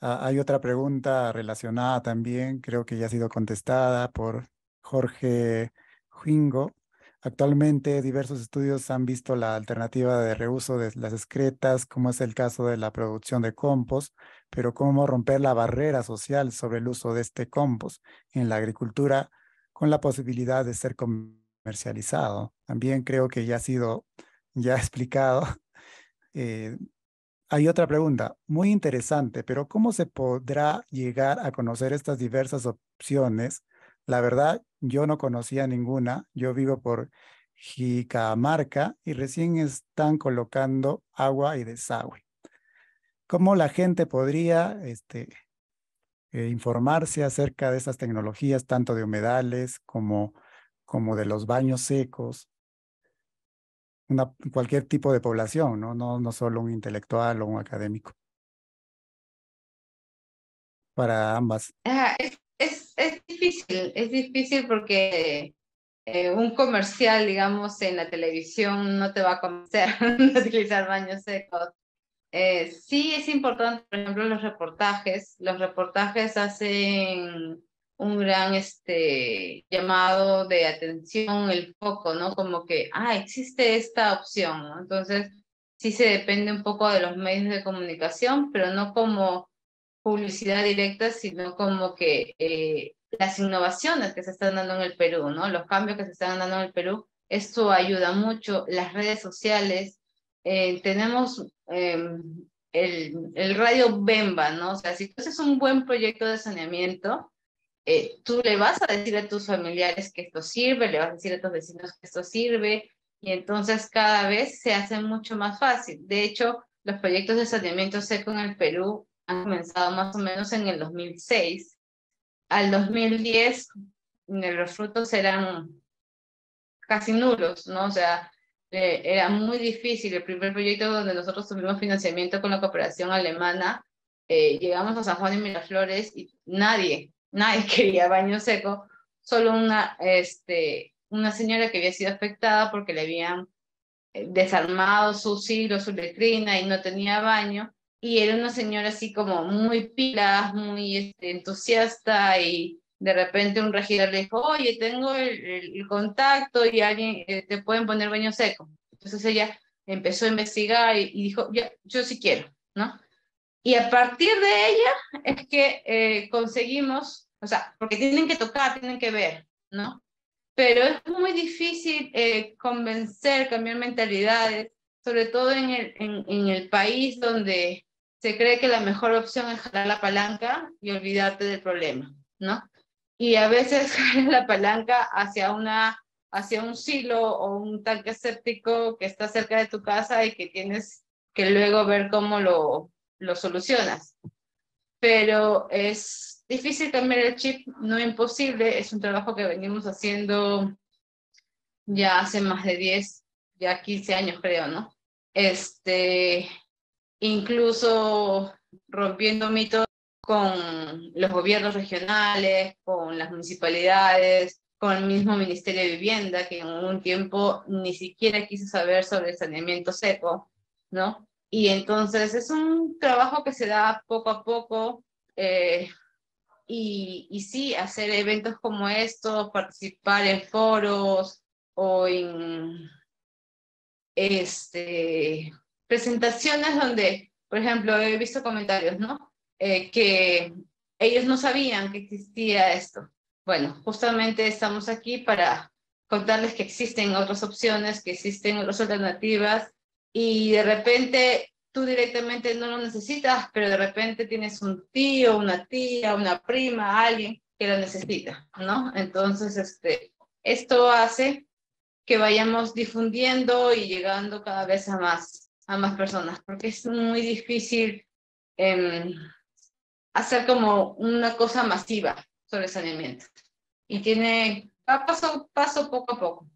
Ah, hay otra pregunta relacionada también, creo que ya ha sido contestada por Jorge Juingo. Actualmente diversos estudios han visto la alternativa de reuso de las excretas, como es el caso de la producción de compost, pero cómo romper la barrera social sobre el uso de este compost en la agricultura con la posibilidad de ser comercializado. También creo que ya ha sido ya explicado. Eh, hay otra pregunta muy interesante, pero ¿cómo se podrá llegar a conocer estas diversas opciones la verdad, yo no conocía ninguna. Yo vivo por Jicamarca y recién están colocando agua y desagüe. ¿Cómo la gente podría este, eh, informarse acerca de esas tecnologías, tanto de humedales como, como de los baños secos? cualquier tipo de población, ¿no? solo un intelectual o un académico. Para ambas es difícil, es difícil porque eh, un comercial, digamos, en la televisión no te va a convencer de utilizar baños secos. Eh, sí es importante, por ejemplo, los reportajes. Los reportajes hacen un gran este, llamado de atención, el foco, ¿no? Como que, ah, existe esta opción, Entonces, sí se depende un poco de los medios de comunicación, pero no como publicidad directa, sino como que eh, las innovaciones que se están dando en el Perú, ¿no? Los cambios que se están dando en el Perú, esto ayuda mucho, las redes sociales, eh, tenemos em, el, el, radio Bemba, ¿no? O sea, si tú haces un buen proyecto de saneamiento, eh, tú le vas a decir a tus familiares que esto sirve, le vas a decir a tus vecinos que esto sirve, y entonces cada vez se hace mucho más fácil. De hecho, los proyectos de saneamiento seco en el Perú han comenzado más o menos en el 2006. Al 2010 los frutos eran casi nulos, ¿no? O sea, eh, era muy difícil. El primer proyecto donde nosotros tuvimos financiamiento con la cooperación alemana, eh, llegamos a San Juan y Miraflores y nadie, nadie quería baño seco, solo una, este, una señora que había sido afectada porque le habían eh, desarmado su silo, su letrina y no tenía baño y era una señora así como muy pilas, muy este, entusiasta y de repente un regidor le dijo, oye, tengo el, contacto y alguien eh, te pueden poner baño seco. Entonces ella empezó a investigar y, dijo, yo sí quiero, ¿no? Y a partir de ella es que eh, conseguimos, o sea, porque tienen que tocar, tienen que ver, ¿no? Pero es muy difícil eh, convencer, cambiar mentalidades, sobre todo en el, en, en el país donde se cree que la mejor opción es jalar la palanca y olvidarte del problema, ¿no? Y a veces jalar la palanca hacia, una, hacia un silo o un tanque escéptico que está cerca de tu casa y que tienes que luego ver cómo lo, lo solucionas. Pero es difícil cambiar el chip, no imposible, es un trabajo que venimos haciendo ya hace más de 10, ya 15 años creo, ¿no? Este, incluso rompiendo mitos con los gobiernos regionales, con las municipalidades, con el mismo Ministerio de Vivienda, que en un tiempo ni siquiera quiso saber sobre el saneamiento seco, ¿no? Y entonces es un trabajo que se da poco a poco. Eh, y, y sí, hacer eventos como estos, participar en foros o en este, presentaciones donde, por ejemplo, he visto comentarios, ¿no? Eh, que ellos no sabían que existía esto. Bueno, justamente estamos aquí para contarles que existen otras opciones, que existen otras alternativas y de repente tú directamente no lo necesitas, pero de repente tienes un tío, una tía, una prima, alguien que lo necesita, ¿no? Entonces, este, esto hace que vayamos difundiendo y llegando cada vez a más ambas personas, porque es muy difícil em, hacer como una cosa masiva sobre saneamiento. Y tiene, va paso, paso poco a poco.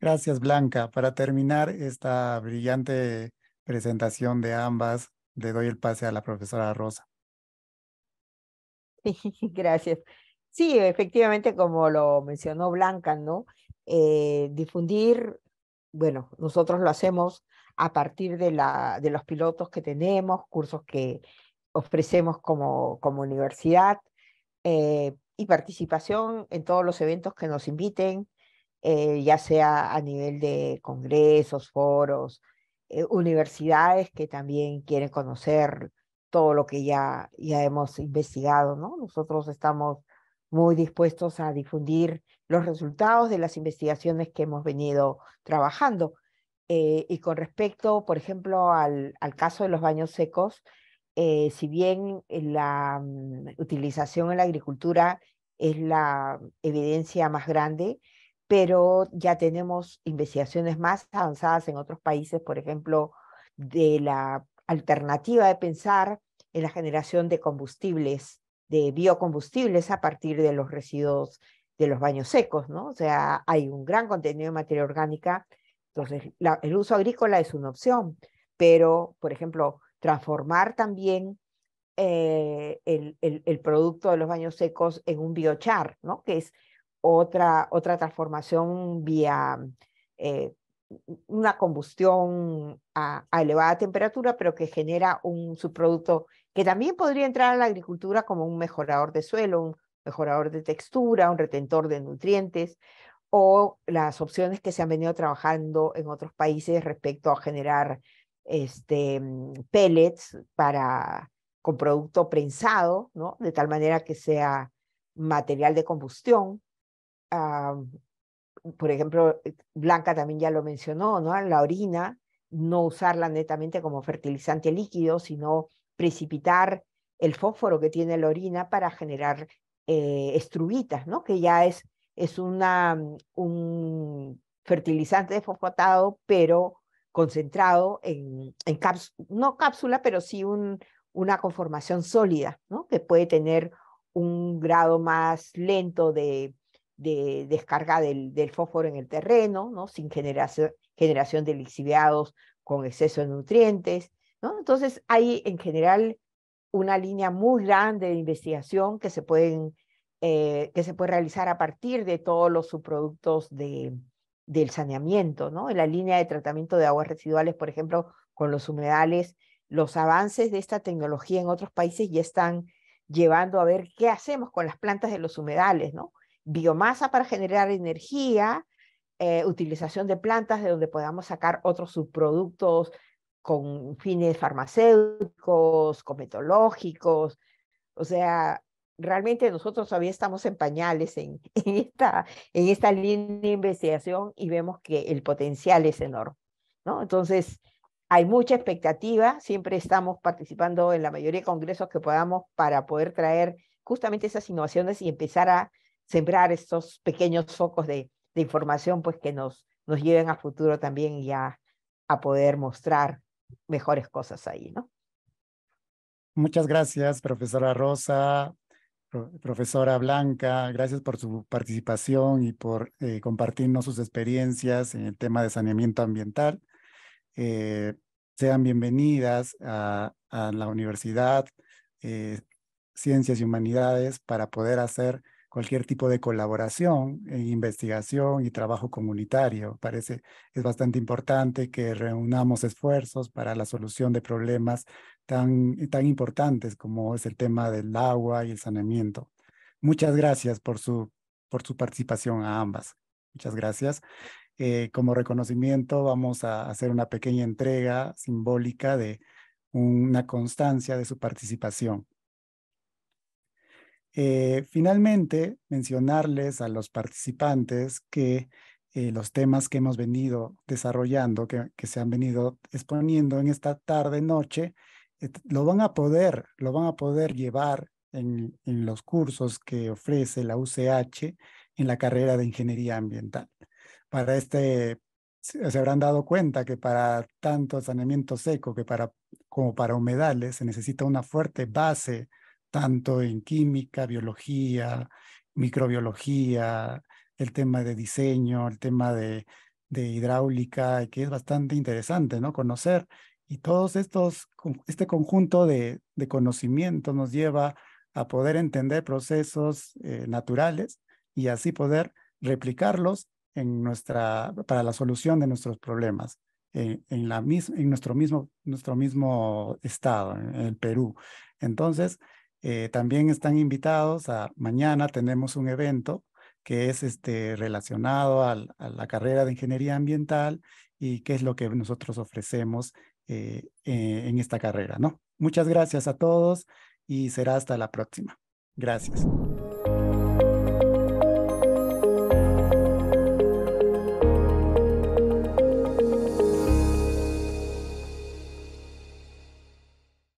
Gracias, Blanca. Para terminar esta brillante presentación de ambas, le doy el pase a la profesora Rosa. gracias. Sí, efectivamente, como lo mencionó Blanca, ¿no? Eh, difundir bueno, nosotros lo hacemos a partir de, los pilotos que tenemos, cursos que ofrecemos como, universidad eh, y participación en todos los eventos que nos inviten, eh, ya sea a nivel de congresos, foros, eh, universidades que también quieren conocer todo lo que ya, ya hemos investigado, Nosotros estamos muy dispuestos a difundir los resultados de las investigaciones que hemos venido trabajando. Eh, y con respecto, por ejemplo, al, caso de los baños secos, eh, si bien la mm, utilización en la agricultura es la evidencia más grande, pero ya tenemos investigaciones más avanzadas en otros países, por ejemplo, de la alternativa de pensar en la generación de combustibles, de biocombustibles a partir de los residuos de los baños secos, ¿no? O sea, hay un gran contenido de materia orgánica, entonces el uso agrícola es una opción, pero, por ejemplo, transformar también eh, el, producto de los baños secos en un biochar, ¿no? Que es otra, otra transformación vía eh, una combustión a, a, elevada temperatura, pero que genera un subproducto que también podría entrar a la agricultura como un mejorador de suelo, un, mejorador de textura, un retentor de nutrientes o las opciones que se han venido trabajando en otros países respecto a generar este, pellets para, con producto prensado, ¿no? de tal manera que sea material de combustión. Ah, por ejemplo, Blanca también ya lo mencionó, ¿no? la orina, no usarla netamente como fertilizante líquido, sino precipitar el fósforo que tiene la orina para generar eh, ¿no? que ya es, es una, mm, un fertilizante fosfatado, pero concentrado en, cápsula, no cápsula, pero sí un, una conformación sólida, ¿no? que puede tener un grado más lento de, de descarga del, fósforo en el terreno, ¿no? sin generación, generación de lixiviados con exceso de nutrientes. ¿no? Entonces hay en general una línea muy grande de investigación que se, pueden, eh, que se puede realizar a partir de todos los subproductos de, del saneamiento, ¿no? En la línea de tratamiento de aguas residuales, por ejemplo, con los humedales, los avances de esta tecnología en otros países ya están llevando a ver qué hacemos con las plantas de los humedales, ¿no? Biomasa para generar energía, eh, utilización de plantas de donde podamos sacar otros subproductos con fines farmacéuticos, cosmetológicos. O sea, realmente nosotros todavía estamos en pañales en, esta, en esta línea de investigación y vemos que el potencial es enorme. ¿no? Entonces, hay mucha expectativa, siempre estamos participando en la mayoría de congresos que podamos para poder traer justamente esas innovaciones y empezar a sembrar estos pequeños focos de, de información pues, que nos, nos lleven a futuro también ya a poder mostrar mejores cosas ahí, ¿no? Muchas gracias, profesora Rosa, profesora Blanca, gracias por su participación y por eh, compartirnos sus experiencias en el tema de saneamiento ambiental. Eh, sean bienvenidas a, la universidad, eh, Ciencias y Humanidades, para poder hacer cualquier tipo de colaboración eh, investigación y trabajo comunitario. Parece es bastante importante que reunamos esfuerzos para la solución de problemas tan, eh, tan importantes como es el tema del agua y el saneamiento. Muchas gracias por su, por su participación a ambas. Muchas gracias. Eh, como reconocimiento vamos a hacer una pequeña entrega simbólica de una constancia de su participación. Eh, finalmente, mencionarles a los participantes que eh, los temas que hemos venido desarrollando, que, se han venido exponiendo en esta tarde, noche, eh, lo van a poder, lo van a poder llevar en, los cursos que ofrece la UCH en la carrera de Ingeniería Ambiental. Para este, se habrán dado cuenta que para tanto saneamiento seco que para, como para humedales se necesita una fuerte base tanto en química, biología, microbiología, el tema de diseño, el tema de, hidráulica, que es bastante interesante, ¿no? Conocer. Y todos estos, este conjunto de, conocimientos nos lleva a poder entender procesos eh, naturales y así poder replicarlos en nuestra, para la solución de nuestros problemas eh, en, la en nuestro, mismo, nuestro mismo estado, en el Perú. Entonces, eh, también están invitados a mañana tenemos un evento que es este, relacionado a la carrera de ingeniería ambiental y qué es lo que nosotros ofrecemos eh, eh, en esta carrera, Muchas gracias a todos y será hasta la próxima. Gracias.